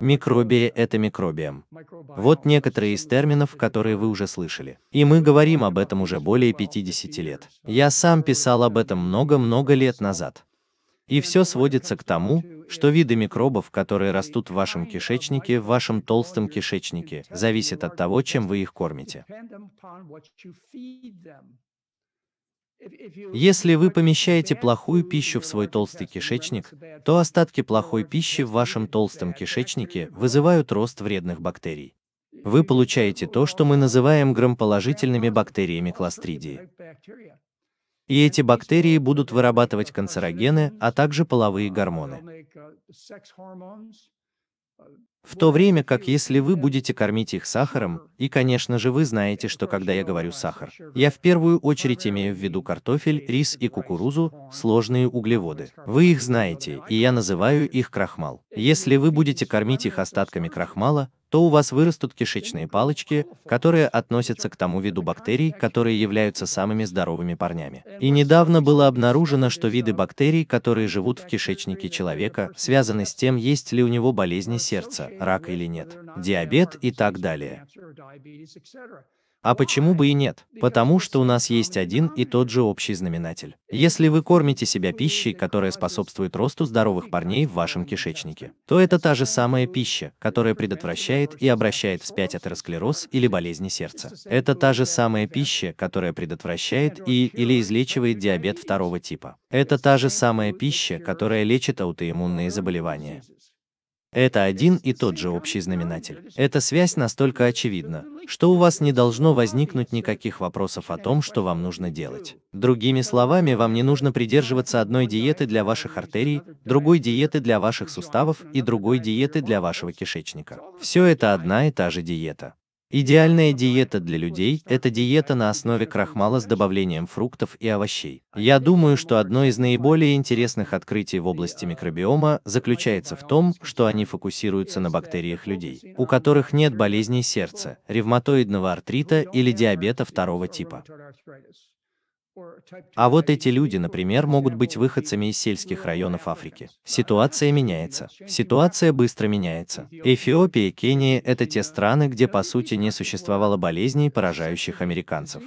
Микробия – это микробиом. Вот некоторые из терминов, которые вы уже слышали. И мы говорим об этом уже более 50 лет. Я сам писал об этом много-много лет назад. И все сводится к тому, что виды микробов, которые растут в вашем кишечнике, в вашем толстом кишечнике, зависят от того, чем вы их кормите. Если вы помещаете плохую пищу в свой толстый кишечник, то остатки плохой пищи в вашем толстом кишечнике вызывают рост вредных бактерий. Вы получаете то, что мы называем грамположительными бактериями кластридии. И эти бактерии будут вырабатывать канцерогены, а также половые гормоны. В то время как если вы будете кормить их сахаром, и, конечно же, вы знаете, что когда я говорю «сахар», я в первую очередь имею в виду картофель, рис и кукурузу, сложные углеводы. Вы их знаете, и я называю их крахмал. Если вы будете кормить их остатками крахмала, то у вас вырастут кишечные палочки, которые относятся к тому виду бактерий, которые являются самыми здоровыми парнями. И недавно было обнаружено, что виды бактерий, которые живут в кишечнике человека, связаны с тем, есть ли у него болезни сердца, рак или нет, диабет и так далее. А почему бы и нет? Потому что у нас есть один и тот же общий знаменатель. Если вы кормите себя пищей, которая способствует росту здоровых парней в вашем кишечнике, то это та же самая пища, которая предотвращает и обращает вспять атеросклероз или болезни сердца. Это та же самая пища, которая предотвращает и или излечивает диабет второго типа. Это та же самая пища, которая лечит аутоиммунные заболевания. Это один и тот же общий знаменатель. Эта связь настолько очевидна, что у вас не должно возникнуть никаких вопросов о том, что вам нужно делать. Другими словами, вам не нужно придерживаться одной диеты для ваших артерий, другой диеты для ваших суставов и другой диеты для вашего кишечника. Все это одна и та же диета. Идеальная диета для людей – это диета на основе крахмала с добавлением фруктов и овощей. Я думаю, что одно из наиболее интересных открытий в области микробиома заключается в том, что они фокусируются на бактериях людей, у которых нет болезней сердца, ревматоидного артрита или диабета второго типа. А вот эти люди, например, могут быть выходцами из сельских районов Африки. Ситуация меняется. Ситуация быстро меняется. Эфиопия и Кения – это те страны, где по сути не существовало болезней, поражающих американцев.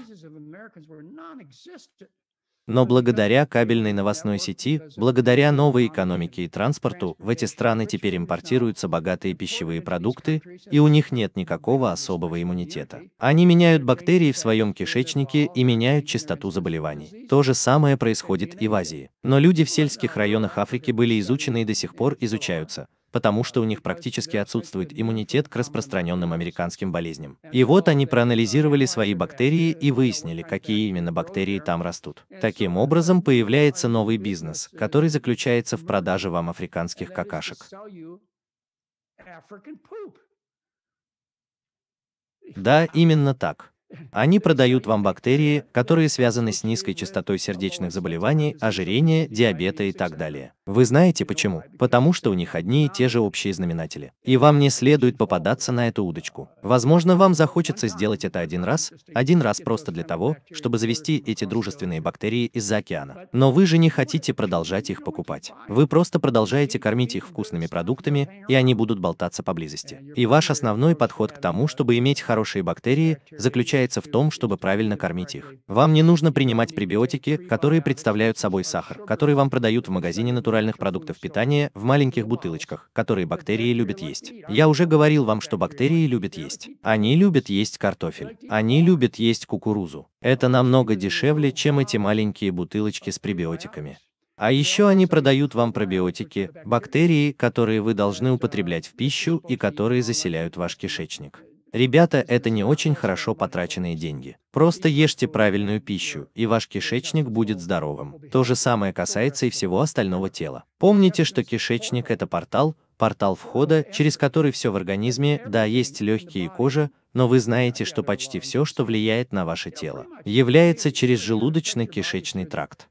Но благодаря кабельной новостной сети, благодаря новой экономике и транспорту, в эти страны теперь импортируются богатые пищевые продукты, и у них нет никакого особого иммунитета. Они меняют бактерии в своем кишечнике и меняют частоту заболеваний. То же самое происходит и в Азии. Но люди в сельских районах Африки были изучены и до сих пор изучаются потому что у них практически отсутствует иммунитет к распространенным американским болезням. И вот они проанализировали свои бактерии и выяснили, какие именно бактерии там растут. Таким образом, появляется новый бизнес, который заключается в продаже вам африканских какашек. Да, именно так. Они продают вам бактерии, которые связаны с низкой частотой сердечных заболеваний, ожирения, диабета и так далее. Вы знаете почему? Потому что у них одни и те же общие знаменатели. И вам не следует попадаться на эту удочку. Возможно, вам захочется сделать это один раз, один раз просто для того, чтобы завести эти дружественные бактерии из-за океана. Но вы же не хотите продолжать их покупать. Вы просто продолжаете кормить их вкусными продуктами, и они будут болтаться поблизости. И ваш основной подход к тому, чтобы иметь хорошие бактерии, заключается заключается в том, чтобы правильно кормить их. Вам не нужно принимать пребиотики, которые представляют собой сахар, который вам продают в магазине натуральных продуктов питания в маленьких бутылочках, которые бактерии любят есть. Я уже говорил вам, что бактерии любят есть. Они любят есть картофель. Они любят есть кукурузу. Это намного дешевле, чем эти маленькие бутылочки с пребиотиками. А еще они продают вам пробиотики, бактерии, которые вы должны употреблять в пищу и которые заселяют ваш кишечник. Ребята, это не очень хорошо потраченные деньги. Просто ешьте правильную пищу, и ваш кишечник будет здоровым. То же самое касается и всего остального тела. Помните, что кишечник – это портал, портал входа, через который все в организме, да, есть легкие и кожа, но вы знаете, что почти все, что влияет на ваше тело, является через желудочно-кишечный тракт.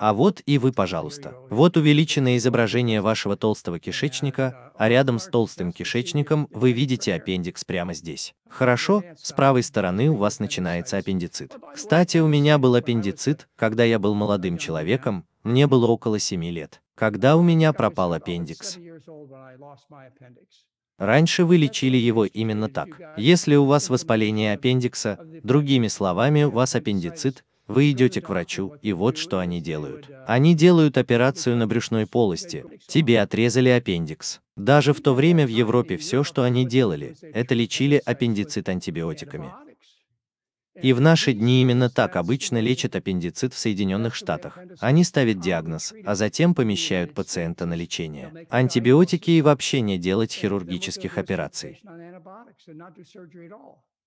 А вот и вы, пожалуйста. Вот увеличенное изображение вашего толстого кишечника, а рядом с толстым кишечником вы видите аппендикс прямо здесь. Хорошо, с правой стороны у вас начинается аппендицит. Кстати, у меня был аппендицит, когда я был молодым человеком, мне было около 7 лет. Когда у меня пропал аппендикс? Раньше вы лечили его именно так. Если у вас воспаление аппендикса, другими словами, у вас аппендицит, вы идете к врачу, и вот что они делают. Они делают операцию на брюшной полости, тебе отрезали аппендикс. Даже в то время в Европе все, что они делали, это лечили аппендицит антибиотиками. И в наши дни именно так обычно лечат аппендицит в Соединенных Штатах. Они ставят диагноз, а затем помещают пациента на лечение. Антибиотики и вообще не делать хирургических операций.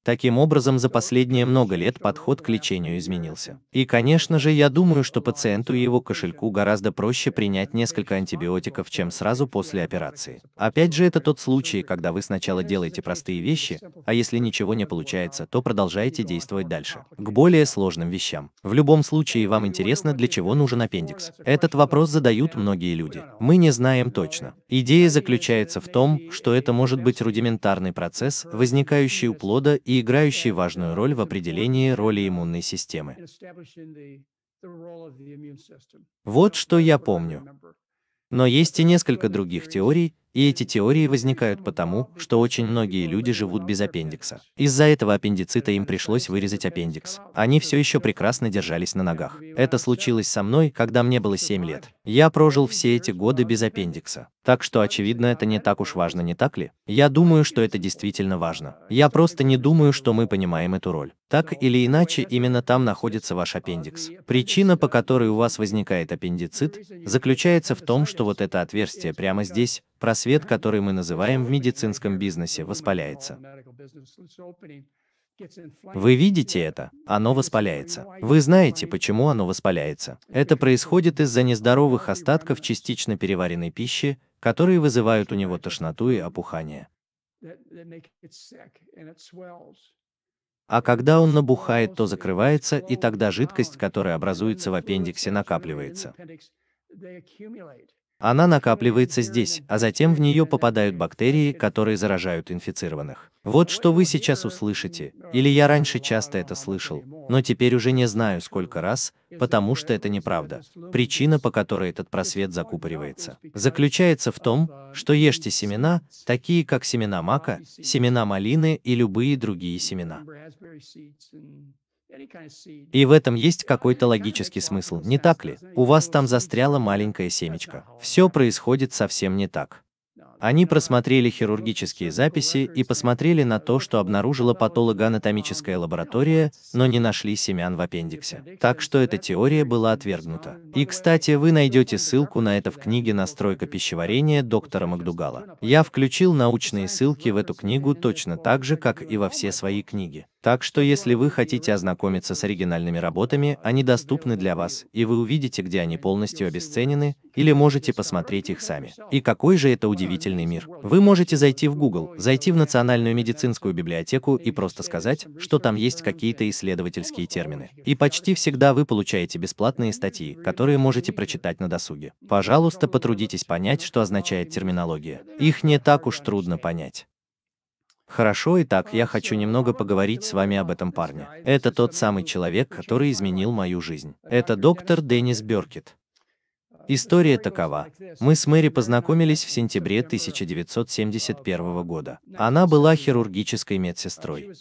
Таким образом, за последние много лет подход к лечению изменился. И, конечно же, я думаю, что пациенту и его кошельку гораздо проще принять несколько антибиотиков, чем сразу после операции. Опять же, это тот случай, когда вы сначала делаете простые вещи, а если ничего не получается, то продолжаете действовать дальше. К более сложным вещам. В любом случае, вам интересно, для чего нужен аппендикс. Этот вопрос задают многие люди. Мы не знаем точно. Идея заключается в том, что это может быть рудиментарный процесс, возникающий у плода и и играющий важную роль в определении роли иммунной системы. Вот что я помню. Но есть и несколько других теорий, и эти теории возникают потому, что очень многие люди живут без аппендикса. Из-за этого аппендицита им пришлось вырезать аппендикс. Они все еще прекрасно держались на ногах. Это случилось со мной, когда мне было 7 лет. Я прожил все эти годы без аппендикса. Так что, очевидно, это не так уж важно, не так ли? Я думаю, что это действительно важно. Я просто не думаю, что мы понимаем эту роль. Так или иначе, именно там находится ваш аппендикс. Причина, по которой у вас возникает аппендицит, заключается в том, что вот это отверстие прямо здесь, просвет, который мы называем в медицинском бизнесе, воспаляется. Вы видите это, оно воспаляется. Вы знаете, почему оно воспаляется. Это происходит из-за нездоровых остатков частично переваренной пищи, которые вызывают у него тошноту и опухание. А когда он набухает, то закрывается, и тогда жидкость, которая образуется в аппендиксе, накапливается. Она накапливается здесь, а затем в нее попадают бактерии, которые заражают инфицированных. Вот что вы сейчас услышите, или я раньше часто это слышал, но теперь уже не знаю сколько раз, потому что это неправда. Причина, по которой этот просвет закупоривается, заключается в том, что ешьте семена, такие как семена мака, семена малины и любые другие семена. И в этом есть какой-то логический смысл, не так ли? У вас там застряла маленькая семечко. Все происходит совсем не так. Они просмотрели хирургические записи и посмотрели на то, что обнаружила патологоанатомическая лаборатория, но не нашли семян в аппендиксе. Так что эта теория была отвергнута. И, кстати, вы найдете ссылку на это в книге «Настройка пищеварения» доктора Макдугала. Я включил научные ссылки в эту книгу точно так же, как и во все свои книги. Так что если вы хотите ознакомиться с оригинальными работами, они доступны для вас, и вы увидите, где они полностью обесценены, или можете посмотреть их сами. И какой же это удивительный мир. Вы можете зайти в Google, зайти в Национальную медицинскую библиотеку и просто сказать, что там есть какие-то исследовательские термины. И почти всегда вы получаете бесплатные статьи, которые можете прочитать на досуге. Пожалуйста, потрудитесь понять, что означает терминология. Их не так уж трудно понять. Хорошо, и так я хочу немного поговорить с вами об этом парне. Это тот самый человек, который изменил мою жизнь. Это доктор Деннис Беркет. История такова. Мы с Мэри познакомились в сентябре 1971 года. Она была хирургической медсестрой.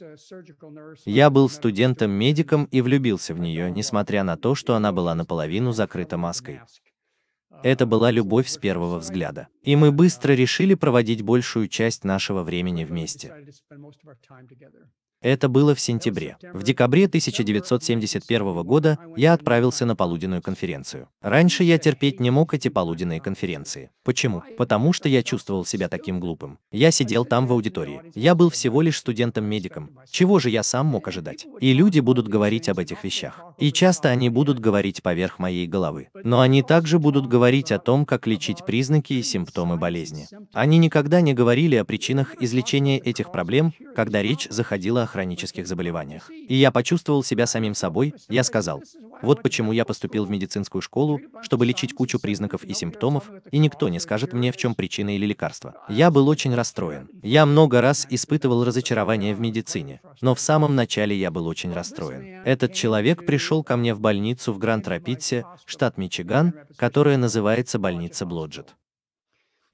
Я был студентом-медиком и влюбился в нее, несмотря на то, что она была наполовину закрыта маской. Это была любовь с первого взгляда. И мы быстро решили проводить большую часть нашего времени вместе. Это было в сентябре. В декабре 1971 года я отправился на полуденную конференцию. Раньше я терпеть не мог эти полуденные конференции. Почему? Потому что я чувствовал себя таким глупым. Я сидел там в аудитории. Я был всего лишь студентом-медиком. Чего же я сам мог ожидать? И люди будут говорить об этих вещах. И часто они будут говорить поверх моей головы. Но они также будут говорить о том, как лечить признаки и симптомы болезни. Они никогда не говорили о причинах излечения этих проблем, когда речь заходила о хронических заболеваниях. И я почувствовал себя самим собой, я сказал, вот почему я поступил в медицинскую школу, чтобы лечить кучу признаков и симптомов, и никто не скажет мне, в чем причина или лекарство. Я был очень расстроен. Я много раз испытывал разочарование в медицине, но в самом начале я был очень расстроен. Этот человек пришел ко мне в больницу в Гранд-Рапидсе, штат Мичиган, которая называется больница Блоджет.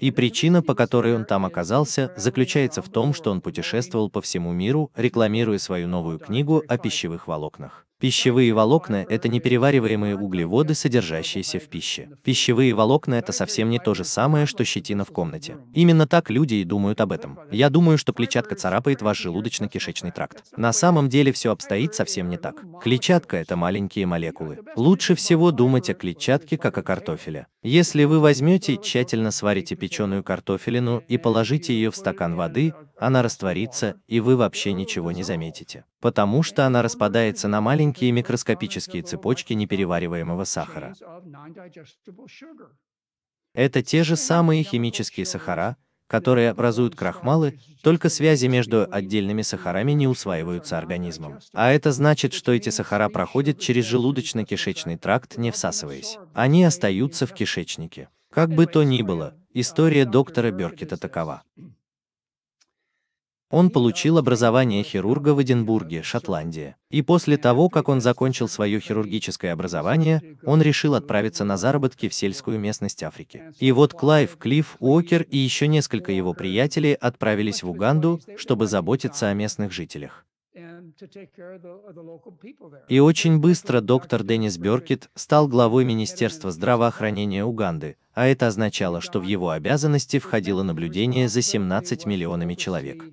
И причина, по которой он там оказался, заключается в том, что он путешествовал по всему миру, рекламируя свою новую книгу о пищевых волокнах. Пищевые волокна – это неперевариваемые углеводы, содержащиеся в пище. Пищевые волокна – это совсем не то же самое, что щетина в комнате. Именно так люди и думают об этом. Я думаю, что клетчатка царапает ваш желудочно-кишечный тракт. На самом деле все обстоит совсем не так. Клетчатка – это маленькие молекулы. Лучше всего думать о клетчатке как о картофеле. Если вы возьмете тщательно сварите печеную картофелину и положите ее в стакан воды, она растворится, и вы вообще ничего не заметите. Потому что она распадается на маленькие микроскопические цепочки неперевариваемого сахара. Это те же самые химические сахара, которые образуют крахмалы, только связи между отдельными сахарами не усваиваются организмом. А это значит, что эти сахара проходят через желудочно-кишечный тракт, не всасываясь. Они остаются в кишечнике. Как бы то ни было, история доктора Беркета такова. Он получил образование хирурга в Эдинбурге, Шотландия, И после того, как он закончил свое хирургическое образование, он решил отправиться на заработки в сельскую местность Африки. И вот Клайв, Клифф, Уокер и еще несколько его приятелей отправились в Уганду, чтобы заботиться о местных жителях. И очень быстро доктор Деннис Беркет стал главой Министерства здравоохранения Уганды, а это означало, что в его обязанности входило наблюдение за 17 миллионами человек.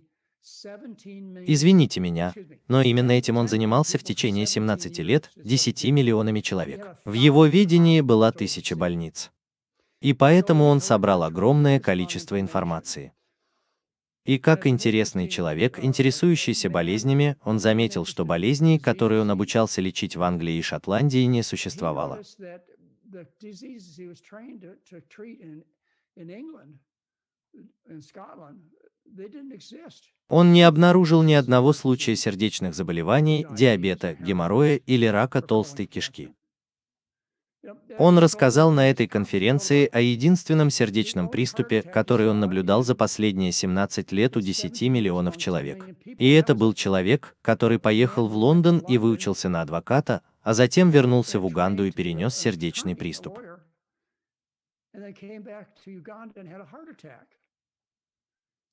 Извините меня, но именно этим он занимался в течение 17 лет 10 миллионами человек. В его видении была тысяча больниц. И поэтому он собрал огромное количество информации. И как интересный человек, интересующийся болезнями, он заметил, что болезней, которые он обучался лечить в Англии и Шотландии, не существовало. Он не обнаружил ни одного случая сердечных заболеваний, диабета, геморроя или рака толстой кишки. Он рассказал на этой конференции о единственном сердечном приступе, который он наблюдал за последние 17 лет у 10 миллионов человек. И это был человек, который поехал в Лондон и выучился на адвоката, а затем вернулся в Уганду и перенес сердечный приступ.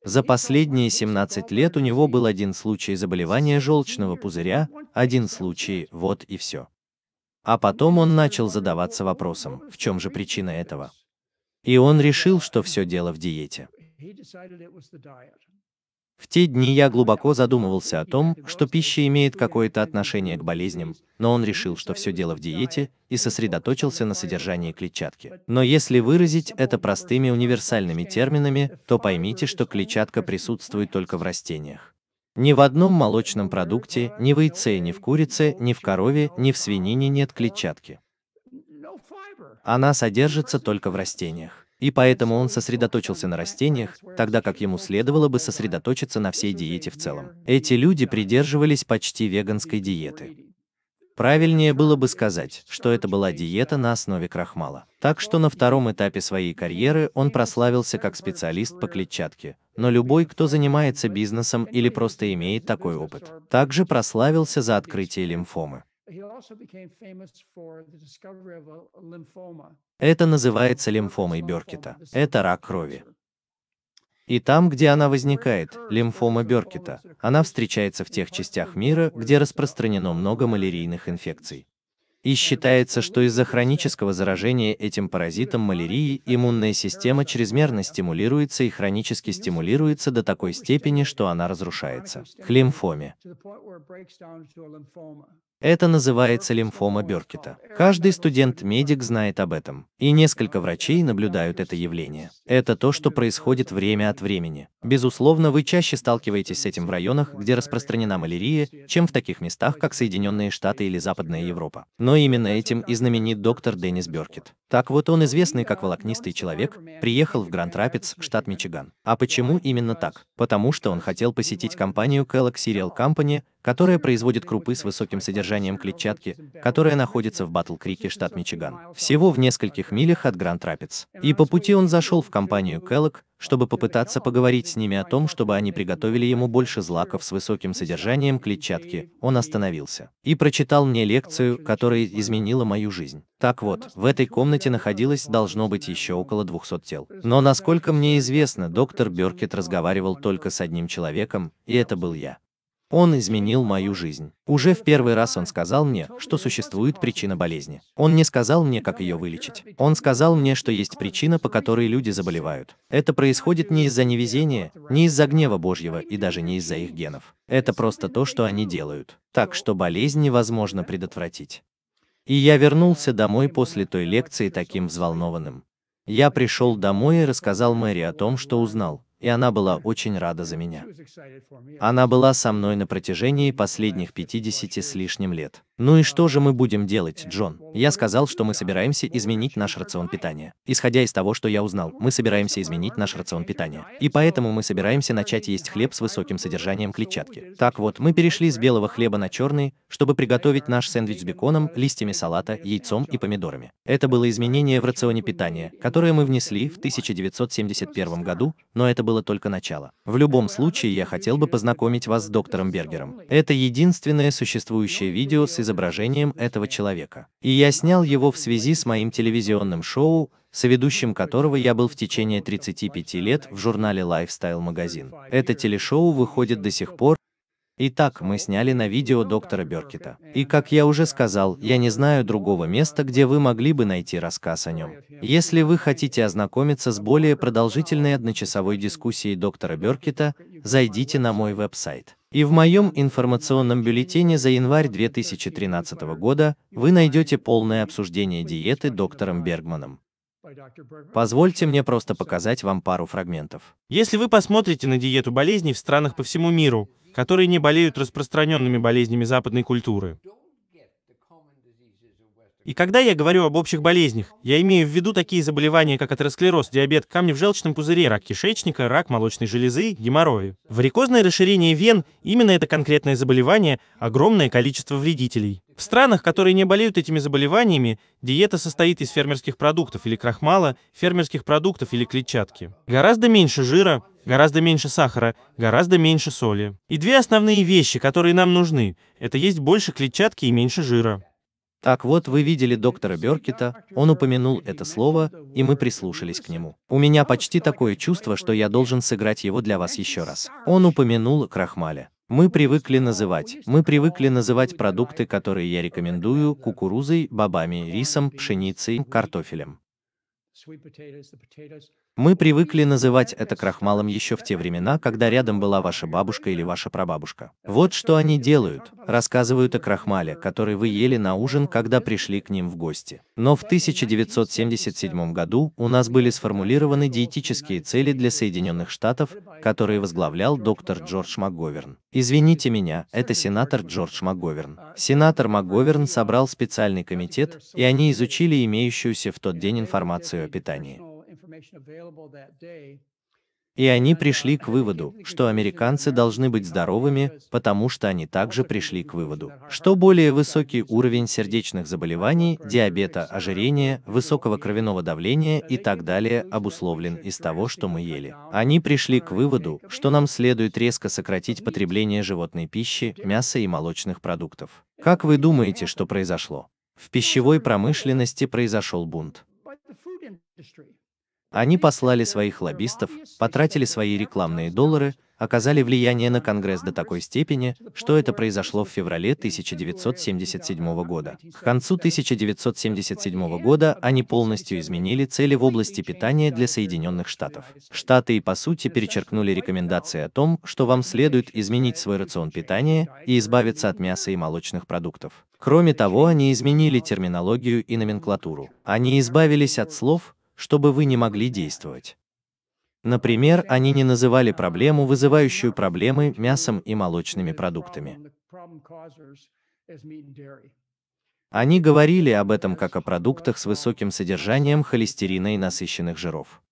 За последние 17 лет у него был один случай заболевания желчного пузыря, один случай, вот и все. А потом он начал задаваться вопросом, в чем же причина этого. И он решил, что все дело в диете. В те дни я глубоко задумывался о том, что пища имеет какое-то отношение к болезням, но он решил, что все дело в диете, и сосредоточился на содержании клетчатки. Но если выразить это простыми универсальными терминами, то поймите, что клетчатка присутствует только в растениях. Ни в одном молочном продукте, ни в яйце, ни в курице, ни в корове, ни в свинине нет клетчатки. Она содержится только в растениях и поэтому он сосредоточился на растениях, тогда как ему следовало бы сосредоточиться на всей диете в целом. Эти люди придерживались почти веганской диеты. Правильнее было бы сказать, что это была диета на основе крахмала. Так что на втором этапе своей карьеры он прославился как специалист по клетчатке, но любой, кто занимается бизнесом или просто имеет такой опыт, также прославился за открытие лимфомы. Это называется лимфомой Беркита. Это рак крови. И там, где она возникает, лимфома Беркита, она встречается в тех частях мира, где распространено много малярийных инфекций. И считается, что из-за хронического заражения этим паразитом малярии иммунная система чрезмерно стимулируется и хронически стимулируется до такой степени, что она разрушается. К лимфоме. Это называется лимфома Беркета. Каждый студент-медик знает об этом, и несколько врачей наблюдают это явление. Это то, что происходит время от времени. Безусловно, вы чаще сталкиваетесь с этим в районах, где распространена малярия, чем в таких местах, как Соединенные Штаты или Западная Европа. Но именно этим и знаменит доктор Деннис Беркет. Так вот, он известный как волокнистый человек, приехал в Гранд Рапидс, штат Мичиган. А почему именно так? Потому что он хотел посетить компанию Kellogg Cereal Company, которая производит крупы с высоким содержанием клетчатки, которая находится в Батл-Крике, штат Мичиган, всего в нескольких милях от Гранд Рапидс. И по пути он зашел в компанию Келлок, чтобы попытаться поговорить с ними о том, чтобы они приготовили ему больше злаков с высоким содержанием клетчатки, он остановился. И прочитал мне лекцию, которая изменила мою жизнь. Так вот, в этой комнате находилось должно быть еще около 200 тел. Но насколько мне известно, доктор Беркет разговаривал только с одним человеком, и это был я. Он изменил мою жизнь. Уже в первый раз он сказал мне, что существует причина болезни. Он не сказал мне, как ее вылечить. Он сказал мне, что есть причина, по которой люди заболевают. Это происходит не из-за невезения, не из-за гнева Божьего и даже не из-за их генов. Это просто то, что они делают. Так что болезнь невозможно предотвратить. И я вернулся домой после той лекции таким взволнованным. Я пришел домой и рассказал Мэри о том, что узнал, и она была очень рада за меня. Она была со мной на протяжении последних 50 с лишним лет. Ну и что же мы будем делать, Джон? Я сказал, что мы собираемся изменить наш рацион питания. Исходя из того, что я узнал, мы собираемся изменить наш рацион питания. И поэтому мы собираемся начать есть хлеб с высоким содержанием клетчатки. Так вот, мы перешли с белого хлеба на черный, чтобы приготовить наш сэндвич с беконом, листьями салата, яйцом и помидорами. Это было изменение в рационе питания, которое мы внесли в 1971 году, но это было только начало. В любом случае, я хотел бы познакомить вас с доктором Бергером. Это единственное существующее видео с изображением изображением этого человека. И я снял его в связи с моим телевизионным шоу, соведущим которого я был в течение 35 лет в журнале Lifestyle Magazine. Это телешоу выходит до сих пор, Итак, мы сняли на видео доктора Беркета. И как я уже сказал, я не знаю другого места, где вы могли бы найти рассказ о нем. Если вы хотите ознакомиться с более продолжительной одночасовой дискуссией доктора Беркета, зайдите на мой веб-сайт. И в моем информационном бюллетене за январь 2013 года вы найдете полное обсуждение диеты доктором Бергманом. Позвольте мне просто показать вам пару фрагментов. Если вы посмотрите на диету болезней в странах по всему миру, которые не болеют распространенными болезнями западной культуры, и когда я говорю об общих болезнях, я имею в виду такие заболевания, как атеросклероз, диабет, камни в желчном пузыре, рак кишечника, рак молочной железы, геморрой. Варикозное расширение вен – именно это конкретное заболевание, огромное количество вредителей. В странах, которые не болеют этими заболеваниями, диета состоит из фермерских продуктов или крахмала, фермерских продуктов или клетчатки. Гораздо меньше жира, гораздо меньше сахара, гораздо меньше соли. И две основные вещи, которые нам нужны – это есть больше клетчатки и меньше жира. Так вот, вы видели доктора Беркета, он упомянул это слово, и мы прислушались к нему. У меня почти такое чувство, что я должен сыграть его для вас еще раз. Он упомянул крахмаля. Мы привыкли называть, мы привыкли называть продукты, которые я рекомендую, кукурузой, бобами, рисом, пшеницей, картофелем. Мы привыкли называть это крахмалом еще в те времена, когда рядом была ваша бабушка или ваша прабабушка. Вот что они делают, рассказывают о крахмале, который вы ели на ужин, когда пришли к ним в гости. Но в 1977 году у нас были сформулированы диетические цели для Соединенных Штатов, которые возглавлял доктор Джордж МакГоверн. Извините меня, это сенатор Джордж МакГоверн. Сенатор МакГоверн собрал специальный комитет, и они изучили имеющуюся в тот день информацию о питании. И они uh, пришли к выводу, что американцы должны быть здоровыми, потому что они также пришли к выводу, что более высокий уровень сердечных заболеваний, диабета, ожирения, высокого кровяного давления и так далее обусловлен из того, что мы ели. Они пришли к выводу, что нам следует резко сократить потребление животной пищи, мяса и молочных продуктов. Как вы думаете, что произошло? В пищевой промышленности произошел бунт. Они послали своих лоббистов, потратили свои рекламные доллары, оказали влияние на Конгресс до такой степени, что это произошло в феврале 1977 года. К концу 1977 года они полностью изменили цели в области питания для Соединенных Штатов. Штаты и по сути перечеркнули рекомендации о том, что вам следует изменить свой рацион питания и избавиться от мяса и молочных продуктов. Кроме того, они изменили терминологию и номенклатуру. Они избавились от слов, чтобы вы не могли действовать. Например, они не называли проблему, вызывающую проблемы, мясом и молочными продуктами. Они говорили об этом как о продуктах с высоким содержанием холестерина и насыщенных жиров.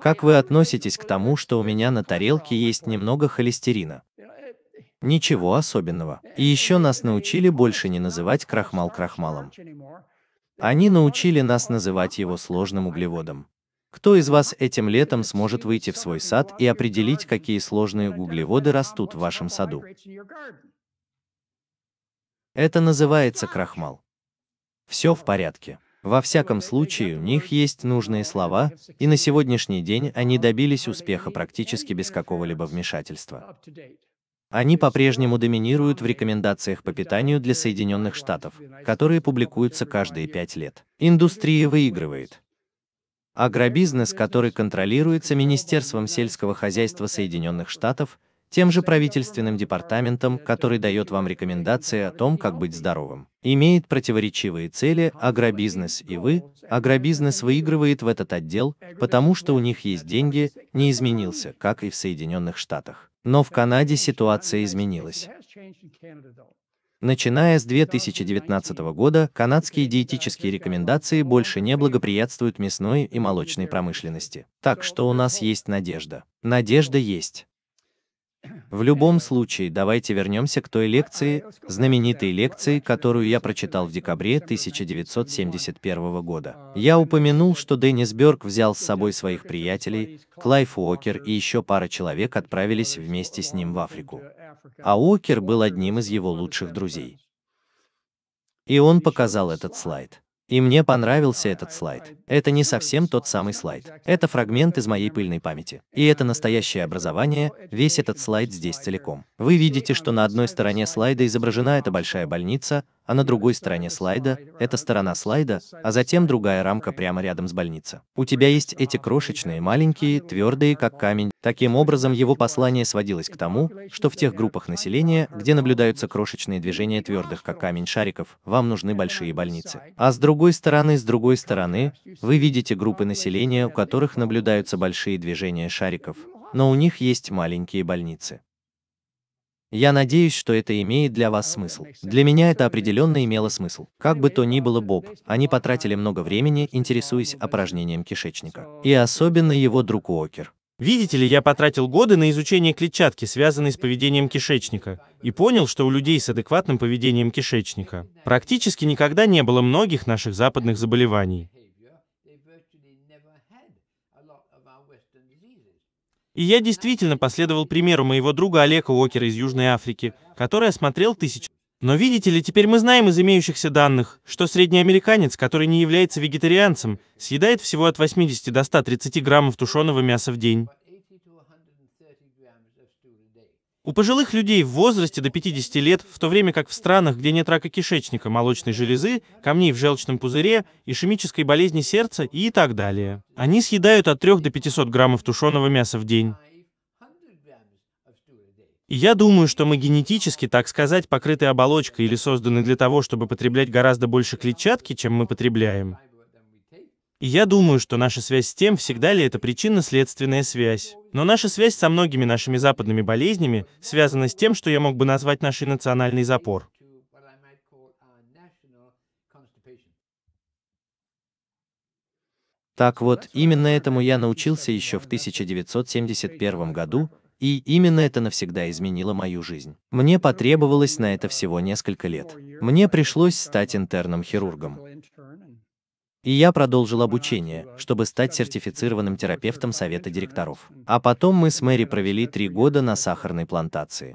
Как вы относитесь к тому, что у меня на тарелке есть немного холестерина? Ничего особенного. И еще нас научили больше не называть крахмал крахмалом. Они научили нас называть его сложным углеводом. Кто из вас этим летом сможет выйти в свой сад и определить, какие сложные углеводы растут в вашем саду? Это называется крахмал. Все в порядке. Во всяком случае, у них есть нужные слова, и на сегодняшний день они добились успеха практически без какого-либо вмешательства. Они по-прежнему доминируют в рекомендациях по питанию для Соединенных Штатов, которые публикуются каждые пять лет. Индустрия выигрывает. Агробизнес, который контролируется Министерством сельского хозяйства Соединенных Штатов, тем же правительственным департаментом, который дает вам рекомендации о том, как быть здоровым. Имеет противоречивые цели агробизнес и вы, агробизнес выигрывает в этот отдел, потому что у них есть деньги, не изменился, как и в Соединенных Штатах. Но в Канаде ситуация изменилась. Начиная с 2019 года, канадские диетические рекомендации больше не благоприятствуют мясной и молочной промышленности. Так что у нас есть надежда. Надежда есть. В любом случае, давайте вернемся к той лекции, знаменитой лекции, которую я прочитал в декабре 1971 года. Я упомянул, что Деннис Берг взял с собой своих приятелей, Клайв Уокер и еще пара человек отправились вместе с ним в Африку. А Уокер был одним из его лучших друзей. И он показал этот слайд. И мне понравился этот слайд. Это не совсем тот самый слайд. Это фрагмент из моей пыльной памяти. И это настоящее образование, весь этот слайд здесь целиком. Вы видите, что на одной стороне слайда изображена эта большая больница, а на другой стороне слайда – это сторона слайда, а затем другая рамка прямо рядом с больницей. У тебя есть эти крошечные, маленькие, твердые, как камень. Таким образом, его послание сводилось к тому, что в тех группах населения, где наблюдаются крошечные движения твердых, как камень шариков, вам нужны большие больницы. А с другой стороны, с другой стороны, вы видите группы населения, у которых наблюдаются большие движения шариков, но у них есть маленькие больницы. Я надеюсь, что это имеет для вас смысл. Для меня это определенно имело смысл. Как бы то ни было, Боб, они потратили много времени, интересуясь опорожнением кишечника. И особенно его друг Уокер. Видите ли, я потратил годы на изучение клетчатки, связанной с поведением кишечника, и понял, что у людей с адекватным поведением кишечника практически никогда не было многих наших западных заболеваний. И я действительно последовал примеру моего друга Олега Уокера из Южной Африки, который осмотрел тысячу. Но видите ли, теперь мы знаем из имеющихся данных, что средний американец, который не является вегетарианцем, съедает всего от 80 до 130 граммов тушеного мяса в день. У пожилых людей в возрасте до 50 лет, в то время как в странах, где нет рака кишечника, молочной железы, камней в желчном пузыре, ишемической болезни сердца и так далее. Они съедают от 3 до 500 граммов тушеного мяса в день. И я думаю, что мы генетически, так сказать, покрыты оболочкой или созданы для того, чтобы потреблять гораздо больше клетчатки, чем мы потребляем. И я думаю, что наша связь с тем, всегда ли это причинно-следственная связь. Но наша связь со многими нашими западными болезнями связана с тем, что я мог бы назвать наш национальный запор. Так вот, именно этому я научился еще в 1971 году, и именно это навсегда изменило мою жизнь. Мне потребовалось на это всего несколько лет. Мне пришлось стать интерном хирургом. И я продолжил обучение, чтобы стать сертифицированным терапевтом совета директоров. А потом мы с Мэри провели три года на сахарной плантации.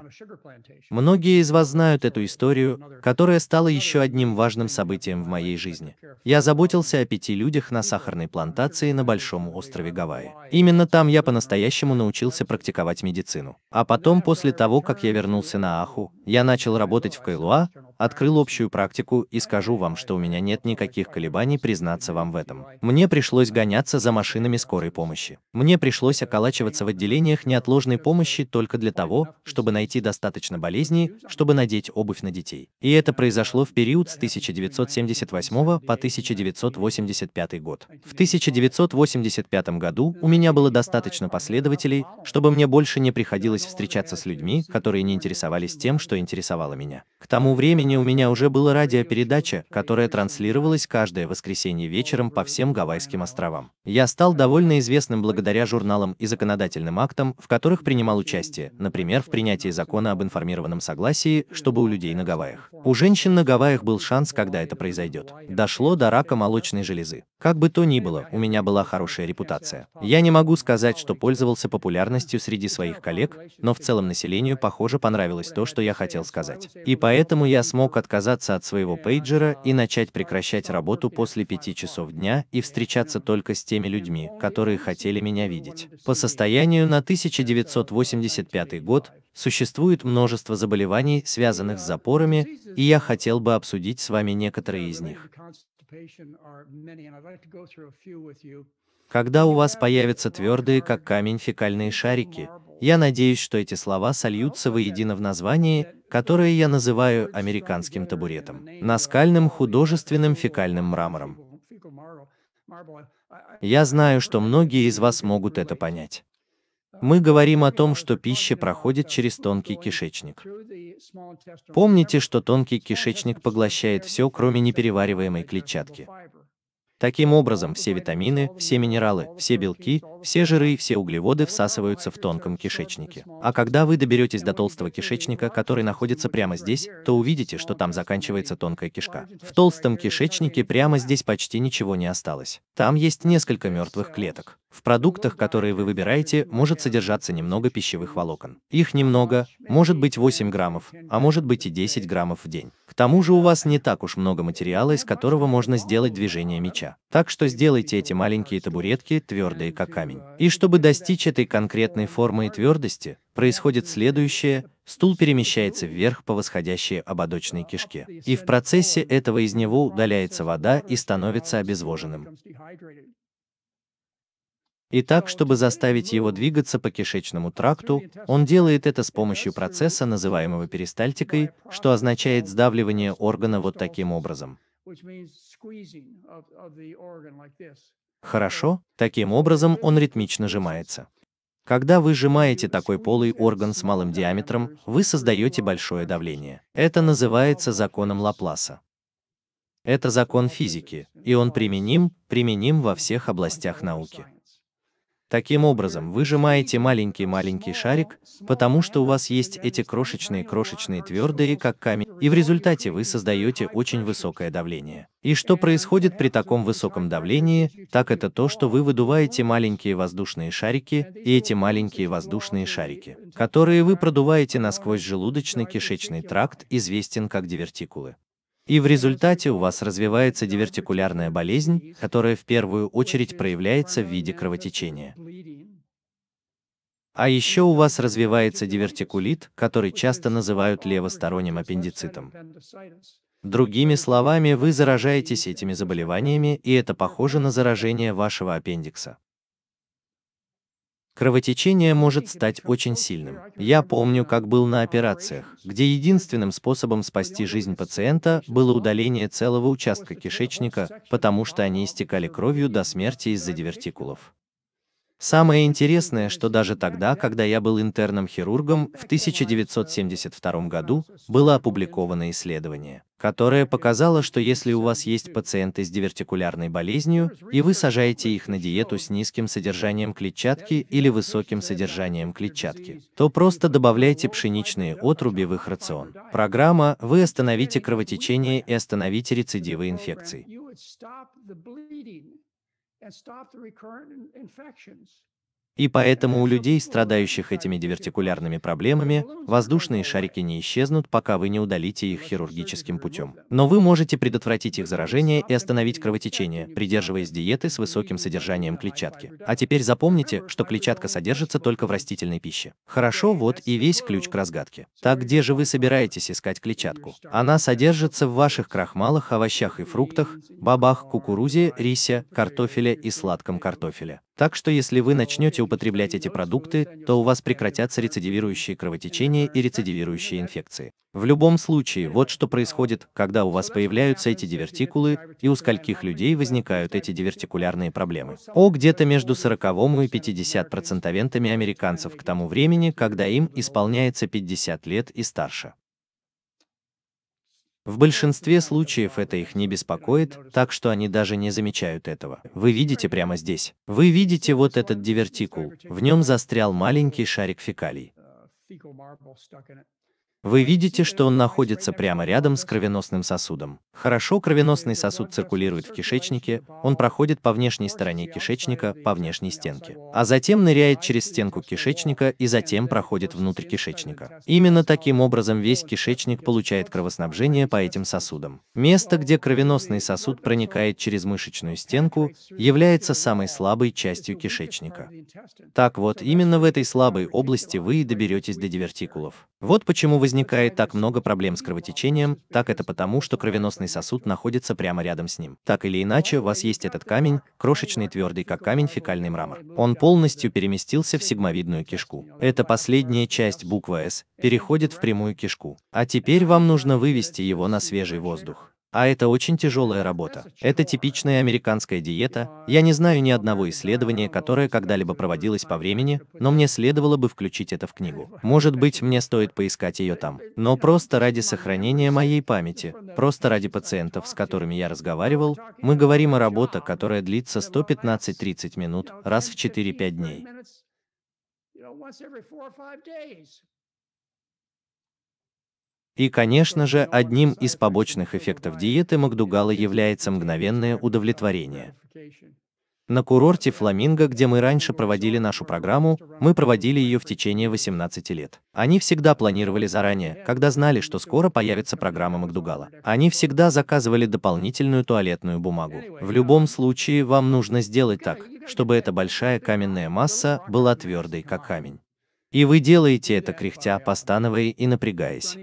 Многие из вас знают эту историю, которая стала еще одним важным событием в моей жизни. Я заботился о пяти людях на сахарной плантации на Большом острове Гавайи. Именно там я по-настоящему научился практиковать медицину. А потом, после того, как я вернулся на Аху, я начал работать в Кайлуа, открыл общую практику и скажу вам, что у меня нет никаких колебаний признаться признаться вам в этом. Мне пришлось гоняться за машинами скорой помощи. Мне пришлось околачиваться в отделениях неотложной помощи только для того, чтобы найти достаточно болезней, чтобы надеть обувь на детей. И это произошло в период с 1978 по 1985 год. В 1985 году у меня было достаточно последователей, чтобы мне больше не приходилось встречаться с людьми, которые не интересовались тем, что интересовало меня. К тому времени у меня уже была радиопередача, которая транслировалась каждое воскресенье накануне вечером по всем Гавайским островам. Я стал довольно известным благодаря журналам и законодательным актам, в которых принимал участие, например, в принятии закона об информированном согласии, чтобы у людей на Гавайях. У женщин на Гавайях был шанс, когда это произойдет. Дошло до рака молочной железы. Как бы то ни было, у меня была хорошая репутация. Я не могу сказать, что пользовался популярностью среди своих коллег, но в целом населению, похоже, понравилось то, что я хотел сказать. И поэтому я смог отказаться от своего пейджера и начать прекращать работу после пяти часов дня и встречаться только с теми людьми, которые хотели меня видеть. По состоянию на 1985 год существует множество заболеваний, связанных с запорами, и я хотел бы обсудить с вами некоторые из них. Когда у вас появятся твердые, как камень, фекальные шарики, я надеюсь, что эти слова сольются воедино в названии, которое я называю американским табуретом, наскальным художественным фекальным мрамором. Я знаю, что многие из вас могут это понять. Мы говорим о том, что пища проходит через тонкий кишечник. Помните, что тонкий кишечник поглощает все, кроме неперевариваемой клетчатки. Таким образом, все витамины, все минералы, все белки, все жиры и все углеводы всасываются в тонком кишечнике. А когда вы доберетесь до толстого кишечника, который находится прямо здесь, то увидите, что там заканчивается тонкая кишка. В толстом кишечнике прямо здесь почти ничего не осталось. Там есть несколько мертвых клеток. В продуктах, которые вы выбираете, может содержаться немного пищевых волокон. Их немного, может быть 8 граммов, а может быть и 10 граммов в день. К тому же у вас не так уж много материала, из которого можно сделать движение мяча. Так что сделайте эти маленькие табуретки твердые как камень. И чтобы достичь этой конкретной формы и твердости, происходит следующее, стул перемещается вверх по восходящей ободочной кишке, и в процессе этого из него удаляется вода и становится обезвоженным. И так, чтобы заставить его двигаться по кишечному тракту, он делает это с помощью процесса, называемого перистальтикой, что означает сдавливание органа вот таким образом. Хорошо, таким образом он ритмично сжимается. Когда вы сжимаете такой полый орган с малым диаметром, вы создаете большое давление. Это называется законом Лапласа. Это закон физики, и он применим, применим во всех областях науки. Таким образом, вы сжимаете маленький-маленький шарик, потому что у вас есть эти крошечные-крошечные твердые, как камень, и в результате вы создаете очень высокое давление. И что происходит при таком высоком давлении, так это то, что вы выдуваете маленькие воздушные шарики, и эти маленькие воздушные шарики, которые вы продуваете насквозь желудочно-кишечный тракт, известен как дивертикулы. И в результате у вас развивается дивертикулярная болезнь, которая в первую очередь проявляется в виде кровотечения. А еще у вас развивается дивертикулит, который часто называют левосторонним аппендицитом. Другими словами, вы заражаетесь этими заболеваниями, и это похоже на заражение вашего аппендикса. Кровотечение может стать очень сильным. Я помню, как был на операциях, где единственным способом спасти жизнь пациента было удаление целого участка кишечника, потому что они истекали кровью до смерти из-за дивертикулов. Самое интересное, что даже тогда, когда я был интерном-хирургом, в 1972 году было опубликовано исследование, которое показало, что если у вас есть пациенты с дивертикулярной болезнью, и вы сажаете их на диету с низким содержанием клетчатки или высоким содержанием клетчатки, то просто добавляйте пшеничные отруби в их рацион. Программа «Вы остановите кровотечение и остановите рецидивы инфекций». and stop the recurrent infections. И поэтому у людей, страдающих этими дивертикулярными проблемами, воздушные шарики не исчезнут, пока вы не удалите их хирургическим путем. Но вы можете предотвратить их заражение и остановить кровотечение, придерживаясь диеты с высоким содержанием клетчатки. А теперь запомните, что клетчатка содержится только в растительной пище. Хорошо, вот и весь ключ к разгадке. Так где же вы собираетесь искать клетчатку? Она содержится в ваших крахмалах, овощах и фруктах, бобах, кукурузе, рисе, картофеле и сладком картофеле. Так что если вы начнете употреблять эти продукты, то у вас прекратятся рецидивирующие кровотечения и рецидивирующие инфекции. В любом случае, вот что происходит, когда у вас появляются эти дивертикулы, и у скольких людей возникают эти дивертикулярные проблемы. О, где-то между 40 и 50 процентовентами американцев к тому времени, когда им исполняется 50 лет и старше. В большинстве случаев это их не беспокоит, так что они даже не замечают этого. Вы видите прямо здесь. Вы видите вот этот дивертикул. В нем застрял маленький шарик фекалий. Uh, вы видите, что он находится прямо рядом с кровеносным сосудом. Хорошо кровеносный сосуд циркулирует в кишечнике, он проходит по внешней стороне кишечника, по внешней стенке, а затем ныряет через стенку кишечника и затем проходит внутрь кишечника. Именно таким образом весь кишечник получает кровоснабжение по этим сосудам. Место, где кровеносный сосуд проникает через мышечную стенку, является самой слабой частью кишечника. Так вот, именно в этой слабой области вы и доберетесь до дивертикулов. Вот почему возникает возникает так много проблем с кровотечением, так это потому, что кровеносный сосуд находится прямо рядом с ним. Так или иначе, у вас есть этот камень, крошечный твердый, как камень фекальный мрамор. Он полностью переместился в сигмовидную кишку. Эта последняя часть буквы «С» переходит в прямую кишку. А теперь вам нужно вывести его на свежий воздух а это очень тяжелая работа. Это типичная американская диета, я не знаю ни одного исследования, которое когда-либо проводилось по времени, но мне следовало бы включить это в книгу. Может быть, мне стоит поискать ее там. Но просто ради сохранения моей памяти, просто ради пациентов, с которыми я разговаривал, мы говорим о работе, которая длится 115-30 минут раз в 4-5 дней. И, конечно же, одним из побочных эффектов диеты Макдугала является мгновенное удовлетворение. На курорте Фламинго, где мы раньше проводили нашу программу, мы проводили ее в течение 18 лет. Они всегда планировали заранее, когда знали, что скоро появится программа Макдугала. Они всегда заказывали дополнительную туалетную бумагу. В любом случае, вам нужно сделать так, чтобы эта большая каменная масса была твердой, как камень. И вы делаете это кряхтя, постановая и напрягаясь.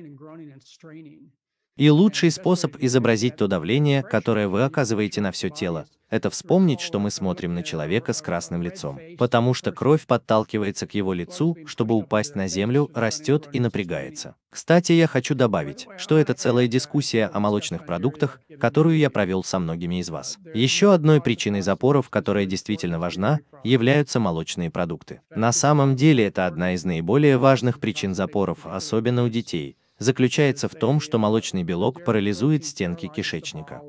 И лучший способ изобразить то давление, которое вы оказываете на все тело, это вспомнить, что мы смотрим на человека с красным лицом, потому что кровь подталкивается к его лицу, чтобы упасть на землю, растет и напрягается. Кстати, я хочу добавить, что это целая дискуссия о молочных продуктах, которую я провел со многими из вас. Еще одной причиной запоров, которая действительно важна, являются молочные продукты. На самом деле это одна из наиболее важных причин запоров, особенно у детей, заключается в том, что молочный белок парализует стенки кишечника.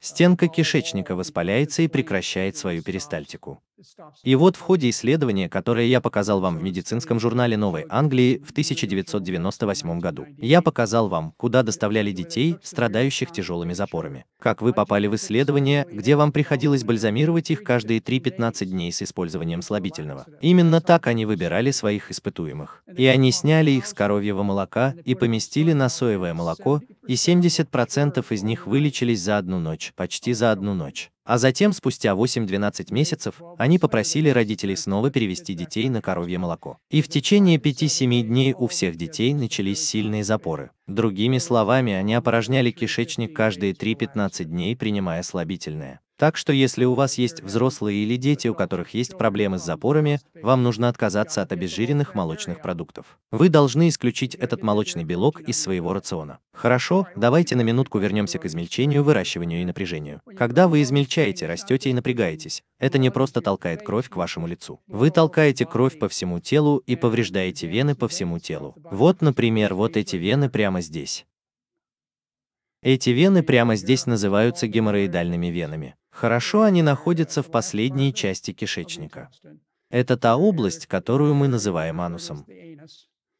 Стенка кишечника воспаляется и прекращает свою перистальтику. И вот в ходе исследования, которое я показал вам в медицинском журнале Новой Англии в 1998 году, я показал вам, куда доставляли детей, страдающих тяжелыми запорами. Как вы попали в исследование, где вам приходилось бальзамировать их каждые 3-15 дней с использованием слабительного. Именно так они выбирали своих испытуемых. И они сняли их с коровьего молока и поместили на соевое молоко, и 70% из них вылечились за одну ночь, почти за одну ночь. А затем, спустя 8-12 месяцев, они попросили родителей снова перевести детей на коровье молоко. И в течение 5-7 дней у всех детей начались сильные запоры. Другими словами, они опорожняли кишечник каждые 3-15 дней, принимая слабительное. Так что если у вас есть взрослые или дети, у которых есть проблемы с запорами, вам нужно отказаться от обезжиренных молочных продуктов. Вы должны исключить этот молочный белок из своего рациона. Хорошо, давайте на минутку вернемся к измельчению, выращиванию и напряжению. Когда вы измельчаете, растете и напрягаетесь, это не просто толкает кровь к вашему лицу. Вы толкаете кровь по всему телу и повреждаете вены по всему телу. Вот, например, вот эти вены прямо здесь. Эти вены прямо здесь называются геморроидальными венами. Хорошо они находятся в последней части кишечника. Это та область, которую мы называем анусом.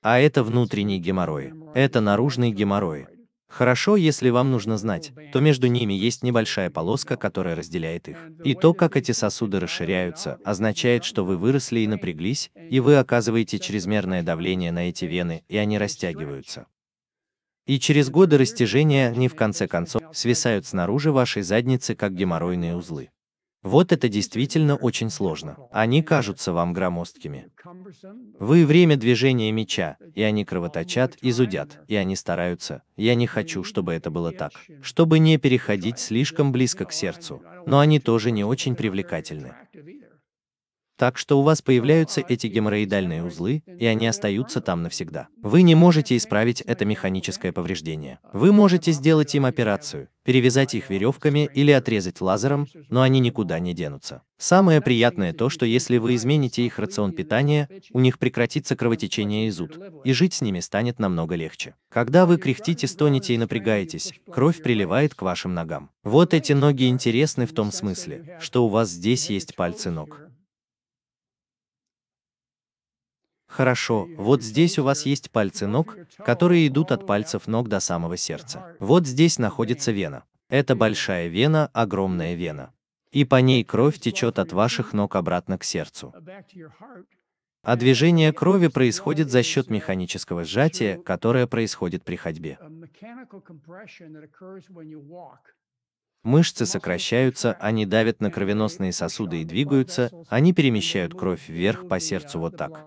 А это внутренний геморрой. Это наружный геморрой. Хорошо, если вам нужно знать, то между ними есть небольшая полоска, которая разделяет их. И то, как эти сосуды расширяются, означает, что вы выросли и напряглись, и вы оказываете чрезмерное давление на эти вены, и они растягиваются. И через годы растяжения они в конце концов свисают снаружи вашей задницы как геморройные узлы. Вот это действительно очень сложно. Они кажутся вам громоздкими. Вы время движения меча, и они кровоточат и зудят, и они стараются. Я не хочу, чтобы это было так. Чтобы не переходить слишком близко к сердцу. Но они тоже не очень привлекательны. Так что у вас появляются эти геморроидальные узлы, и они остаются там навсегда. Вы не можете исправить это механическое повреждение. Вы можете сделать им операцию, перевязать их веревками или отрезать лазером, но они никуда не денутся. Самое приятное то, что если вы измените их рацион питания, у них прекратится кровотечение и зуд, и жить с ними станет намного легче. Когда вы кряхтите, стонете и напрягаетесь, кровь приливает к вашим ногам. Вот эти ноги интересны в том смысле, что у вас здесь есть пальцы ног. Хорошо, вот здесь у вас есть пальцы ног, которые идут от пальцев ног до самого сердца. Вот здесь находится вена. Это большая вена, огромная вена. И по ней кровь течет от ваших ног обратно к сердцу. А движение крови происходит за счет механического сжатия, которое происходит при ходьбе. Мышцы сокращаются, они давят на кровеносные сосуды и двигаются, они перемещают кровь вверх по сердцу вот так.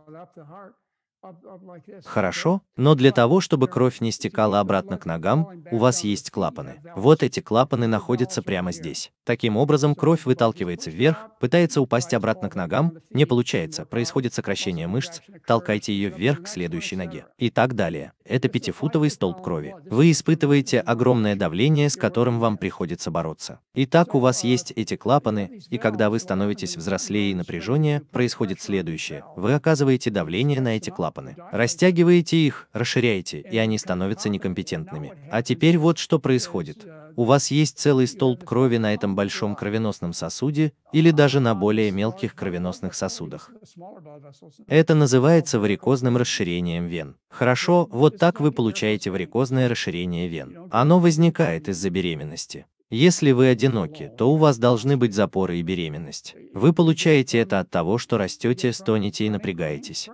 Хорошо, но для того, чтобы кровь не стекала обратно к ногам, у вас есть клапаны. Вот эти клапаны находятся прямо здесь. Таким образом, кровь выталкивается вверх, пытается упасть обратно к ногам, не получается, происходит сокращение мышц, толкайте ее вверх к следующей ноге. И так далее. Это пятифутовый столб крови. Вы испытываете огромное давление, с которым вам приходится бороться. Итак, у вас есть эти клапаны, и когда вы становитесь взрослее и напряжение происходит следующее. Вы оказываете давление на эти клапаны клапаны. Растягиваете их, расширяете, и они становятся некомпетентными. А теперь вот что происходит. У вас есть целый столб крови на этом большом кровеносном сосуде или даже на более мелких кровеносных сосудах. Это называется варикозным расширением вен. Хорошо, вот так вы получаете варикозное расширение вен. Оно возникает из-за беременности. Если вы одиноки, то у вас должны быть запоры и беременность. Вы получаете это от того, что растете, стонете и напрягаетесь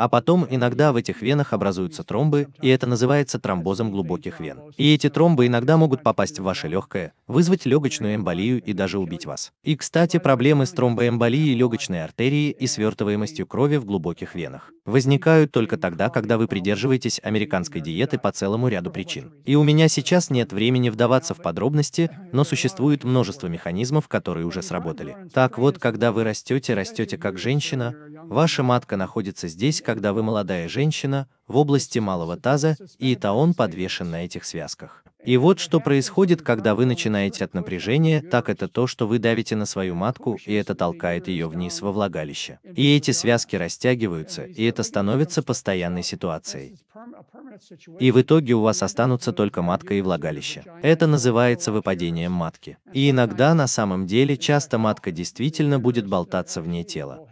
а потом иногда в этих венах образуются тромбы, и это называется тромбозом глубоких вен. И эти тромбы иногда могут попасть в ваше легкое, вызвать легочную эмболию и даже убить вас. И, кстати, проблемы с тромбоэмболией легочной артерии и свертываемостью крови в глубоких венах возникают только тогда, когда вы придерживаетесь американской диеты по целому ряду причин. И у меня сейчас нет времени вдаваться в подробности, но существует множество механизмов, которые уже сработали. Так вот, когда вы растете, растете как женщина, ваша матка находится здесь, когда вы молодая женщина, в области малого таза, и этаон подвешен на этих связках. И вот что происходит, когда вы начинаете от напряжения, так это то, что вы давите на свою матку, и это толкает ее вниз во влагалище. И эти связки растягиваются, и это становится постоянной ситуацией. И в итоге у вас останутся только матка и влагалище. Это называется выпадением матки. И иногда на самом деле часто матка действительно будет болтаться вне тела.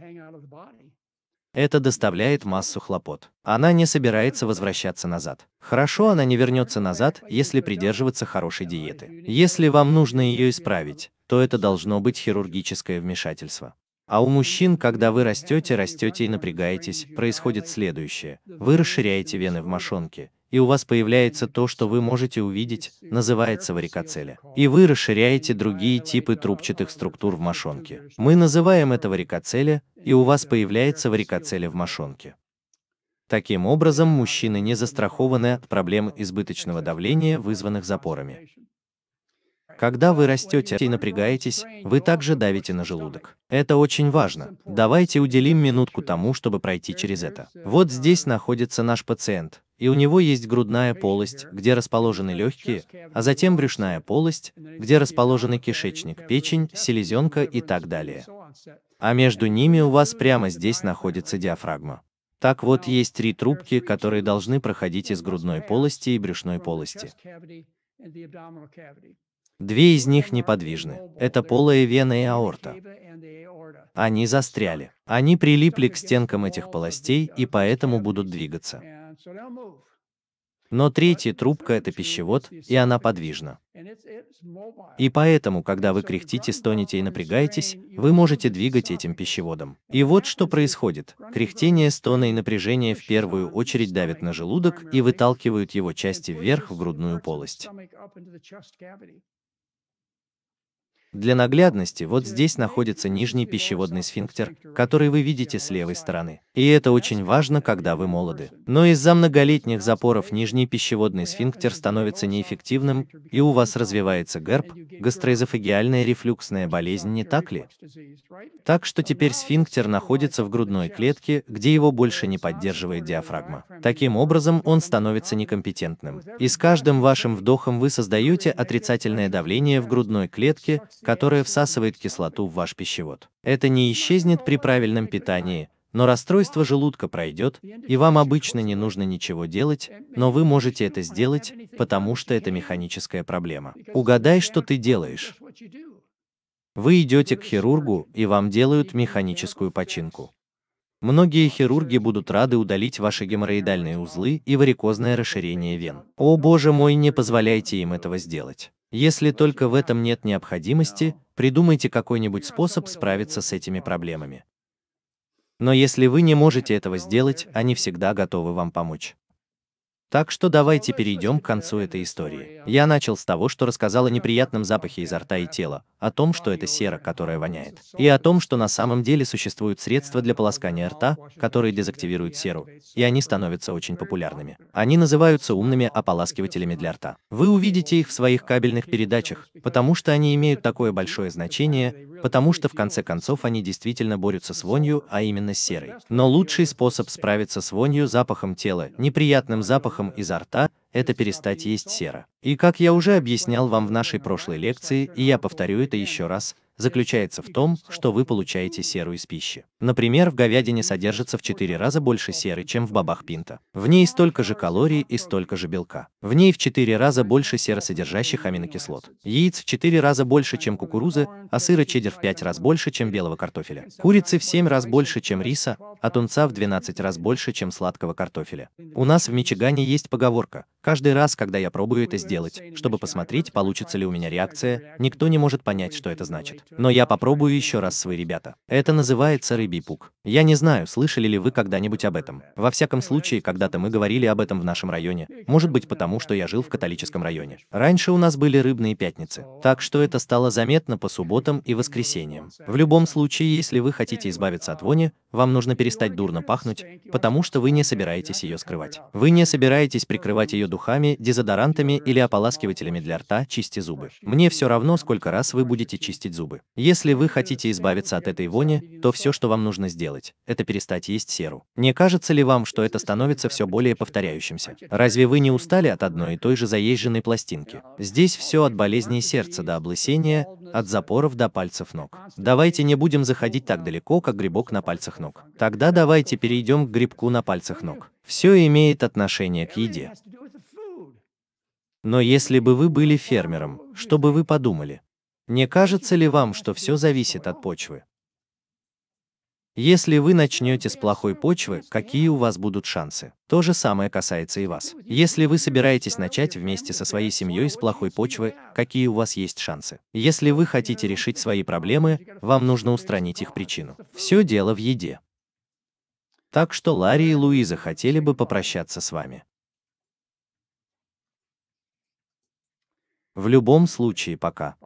Это доставляет массу хлопот. Она не собирается возвращаться назад. Хорошо, она не вернется назад, если придерживаться хорошей диеты. Если вам нужно ее исправить, то это должно быть хирургическое вмешательство. А у мужчин, когда вы растете, растете и напрягаетесь, происходит следующее. Вы расширяете вены в мошонке, и у вас появляется то, что вы можете увидеть, называется варикоцеля. И вы расширяете другие типы трубчатых структур в мошонке. Мы называем это варикоцеля, и у вас появляется варикоцеля в мошонке. Таким образом, мужчины не застрахованы от проблем избыточного давления, вызванных запорами. Когда вы растете и напрягаетесь, вы также давите на желудок. Это очень важно. Давайте уделим минутку тому, чтобы пройти через это. Вот здесь находится наш пациент, и у него есть грудная полость, где расположены легкие, а затем брюшная полость, где расположены кишечник, печень, селезенка и так далее. А между ними у вас прямо здесь находится диафрагма. Так вот, есть три трубки, которые должны проходить из грудной полости и брюшной полости. Две из них неподвижны. Это полая вена и аорта. Они застряли. Они прилипли к стенкам этих полостей и поэтому будут двигаться. Но третья трубка – это пищевод, и она подвижна. И поэтому, когда вы кряхтите, стонете и напрягаетесь, вы можете двигать этим пищеводом. И вот что происходит. Кряхтение, стоны и напряжение в первую очередь давят на желудок и выталкивают его части вверх в грудную полость. Для наглядности вот здесь находится нижний пищеводный сфинктер, который вы видите с левой стороны. И это очень важно, когда вы молоды. Но из-за многолетних запоров нижний пищеводный сфинктер становится неэффективным, и у вас развивается ГЭРБ, гастроэзофагиальная рефлюксная болезнь, не так ли? Так что теперь сфинктер находится в грудной клетке, где его больше не поддерживает диафрагма. Таким образом, он становится некомпетентным. И с каждым вашим вдохом вы создаете отрицательное давление в грудной клетке, которое всасывает кислоту в ваш пищевод. Это не исчезнет при правильном питании, но расстройство желудка пройдет, и вам обычно не нужно ничего делать, но вы можете это сделать, потому что это механическая проблема. Угадай, что ты делаешь. Вы идете к хирургу, и вам делают механическую починку. Многие хирурги будут рады удалить ваши геморроидальные узлы и варикозное расширение вен. О боже мой, не позволяйте им этого сделать. Если только в этом нет необходимости, придумайте какой-нибудь способ справиться с этими проблемами. Но если вы не можете этого сделать, они всегда готовы вам помочь. Так что давайте перейдем к концу этой истории. Я начал с того, что рассказал о неприятном запахе изо рта и тела, о том, что это сера, которая воняет, и о том, что на самом деле существуют средства для полоскания рта, которые дезактивируют серу, и они становятся очень популярными. Они называются умными ополаскивателями для рта. Вы увидите их в своих кабельных передачах, потому что они имеют такое большое значение, потому что в конце концов они действительно борются с вонью, а именно с серой. Но лучший способ справиться с вонью запахом тела, неприятным запахом, воздухом изо рта, это перестать есть сера И как я уже объяснял вам в нашей прошлой лекции, и я повторю это еще раз, заключается в том, что вы получаете серу из пищи. Например, в говядине содержится в 4 раза больше серы, чем в бобах пинта. В ней столько же калорий и столько же белка. В ней в 4 раза больше серосодержащих аминокислот. Яиц в 4 раза больше, чем кукурузы, а сыра чеддер в 5 раз больше, чем белого картофеля. Курицы в 7 раз больше, чем риса, а тунца в 12 раз больше, чем сладкого картофеля. У нас в Мичигане есть поговорка «Каждый раз, когда я пробую это сделать, чтобы посмотреть, получится ли у меня реакция, никто не может понять, что это значит» но я попробую еще раз свои ребята. Это называется рыбий пук. Я не знаю, слышали ли вы когда-нибудь об этом. Во всяком случае, когда-то мы говорили об этом в нашем районе. Может быть потому, что я жил в католическом районе. Раньше у нас были рыбные пятницы. Так что это стало заметно по субботам и воскресеньям. В любом случае, если вы хотите избавиться от вони, вам нужно перестать дурно пахнуть, потому что вы не собираетесь ее скрывать. Вы не собираетесь прикрывать ее духами, дезодорантами или ополаскивателями для рта, чисти зубы. Мне все равно, сколько раз вы будете чистить зубы зубы. Если вы хотите избавиться от этой вони, то все, что вам нужно сделать, это перестать есть серу. Не кажется ли вам, что это становится все более повторяющимся? Разве вы не устали от одной и той же заезженной пластинки? Здесь все от болезней сердца до облысения, от запоров до пальцев ног. Давайте не будем заходить так далеко, как грибок на пальцах ног. Тогда давайте перейдем к грибку на пальцах ног. Все имеет отношение к еде. Но если бы вы были фермером, что бы вы подумали? Не кажется ли вам, что все зависит от почвы? Если вы начнете с плохой почвы, какие у вас будут шансы? То же самое касается и вас. Если вы собираетесь начать вместе со своей семьей с плохой почвы, какие у вас есть шансы? Если вы хотите решить свои проблемы, вам нужно устранить их причину. Все дело в еде. Так что Ларри и Луиза хотели бы попрощаться с вами. В любом случае пока.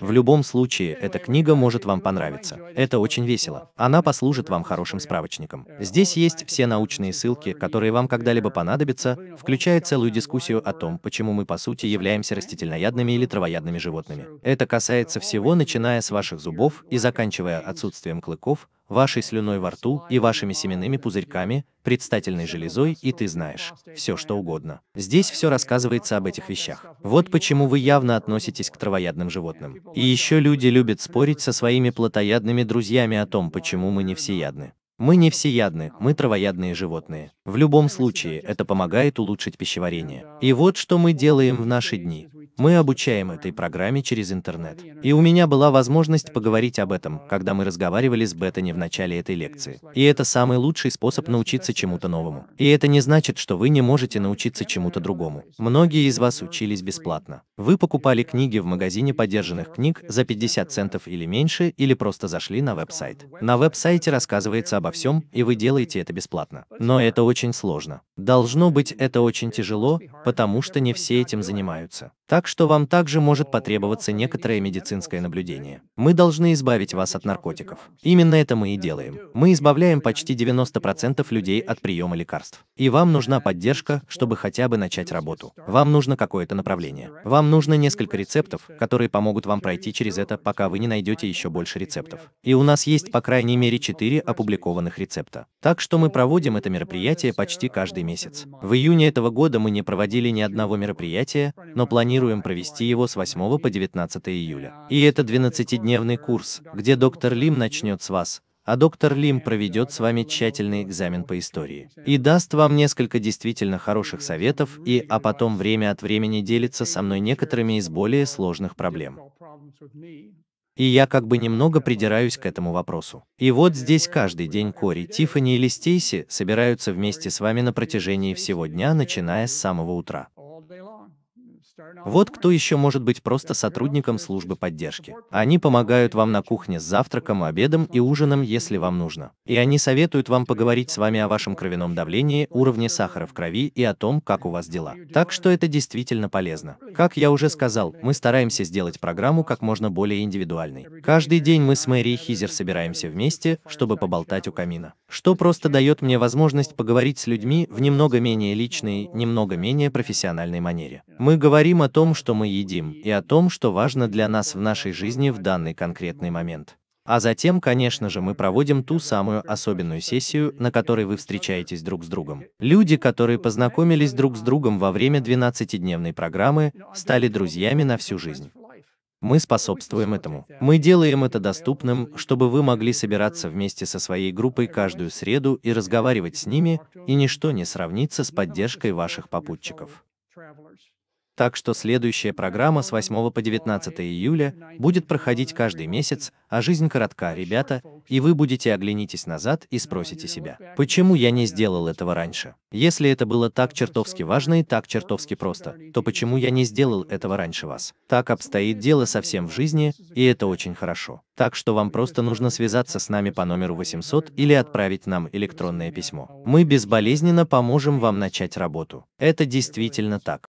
В любом случае, эта книга может вам понравиться. Это очень весело. Она послужит вам хорошим справочником. Здесь есть все научные ссылки, которые вам когда-либо понадобятся, включая целую дискуссию о том, почему мы по сути являемся растительноядными или травоядными животными. Это касается всего, начиная с ваших зубов и заканчивая отсутствием клыков, вашей слюной во рту и вашими семенными пузырьками, предстательной железой и ты знаешь, все что угодно. Здесь все рассказывается об этих вещах. Вот почему вы явно относитесь к травоядным животным. И еще люди любят спорить со своими плотоядными друзьями о том, почему мы не всеядны. Мы не всеядны, мы травоядные животные. В любом случае, это помогает улучшить пищеварение. И вот что мы делаем в наши дни. Мы обучаем этой программе через интернет. И у меня была возможность поговорить об этом, когда мы разговаривали с Беттани в начале этой лекции. И это самый лучший способ научиться чему-то новому. И это не значит, что вы не можете научиться чему-то другому. Многие из вас учились бесплатно. Вы покупали книги в магазине поддержанных книг за 50 центов или меньше, или просто зашли на веб-сайт. На веб-сайте рассказывается обо всем, и вы делаете это бесплатно. Но это очень сложно. Должно быть, это очень тяжело, потому что не все этим занимаются. Так что вам также может потребоваться некоторое медицинское наблюдение. Мы должны избавить вас от наркотиков. Именно это мы и делаем. Мы избавляем почти 90% людей от приема лекарств. И вам нужна поддержка, чтобы хотя бы начать работу. Вам нужно какое-то направление. Вам нужно несколько рецептов, которые помогут вам пройти через это, пока вы не найдете еще больше рецептов. И у нас есть по крайней мере 4 опубликованных рецепта. Так что мы проводим это мероприятие почти каждый месяц. В июне этого года мы не проводили ни одного мероприятия, но планируем планируем провести его с 8 по 19 июля. И это 12-дневный курс, где доктор Лим начнет с вас, а доктор Лим проведет с вами тщательный экзамен по истории и даст вам несколько действительно хороших советов и, а потом время от времени делится со мной некоторыми из более сложных проблем. И я как бы немного придираюсь к этому вопросу. И вот здесь каждый день Кори, Тиффани или Стейси собираются вместе с вами на протяжении всего дня, начиная с самого утра. Вот кто еще может быть просто сотрудником службы поддержки. Они помогают вам на кухне с завтраком, обедом и ужином, если вам нужно. И они советуют вам поговорить с вами о вашем кровяном давлении, уровне сахара в крови и о том, как у вас дела. Так что это действительно полезно. Как я уже сказал, мы стараемся сделать программу как можно более индивидуальной. Каждый день мы с Мэри Хизер собираемся вместе, чтобы поболтать у камина. Что просто дает мне возможность поговорить с людьми в немного менее личной, немного менее профессиональной манере. Мы говорим говорим о том, что мы едим, и о том, что важно для нас в нашей жизни в данный конкретный момент. А затем, конечно же, мы проводим ту самую особенную сессию, на которой вы встречаетесь друг с другом. Люди, которые познакомились друг с другом во время 12-дневной программы, стали друзьями на всю жизнь. Мы способствуем этому. Мы делаем это доступным, чтобы вы могли собираться вместе со своей группой каждую среду и разговаривать с ними, и ничто не сравнится с поддержкой ваших попутчиков так что следующая программа с 8 по 19 июля будет проходить каждый месяц, а жизнь коротка, ребята, и вы будете оглянитесь назад и спросите себя, почему я не сделал этого раньше? Если это было так чертовски важно и так чертовски просто, то почему я не сделал этого раньше вас? Так обстоит дело совсем в жизни, и это очень хорошо. Так что вам просто нужно связаться с нами по номеру 800 или отправить нам электронное письмо. Мы безболезненно поможем вам начать работу. Это действительно так.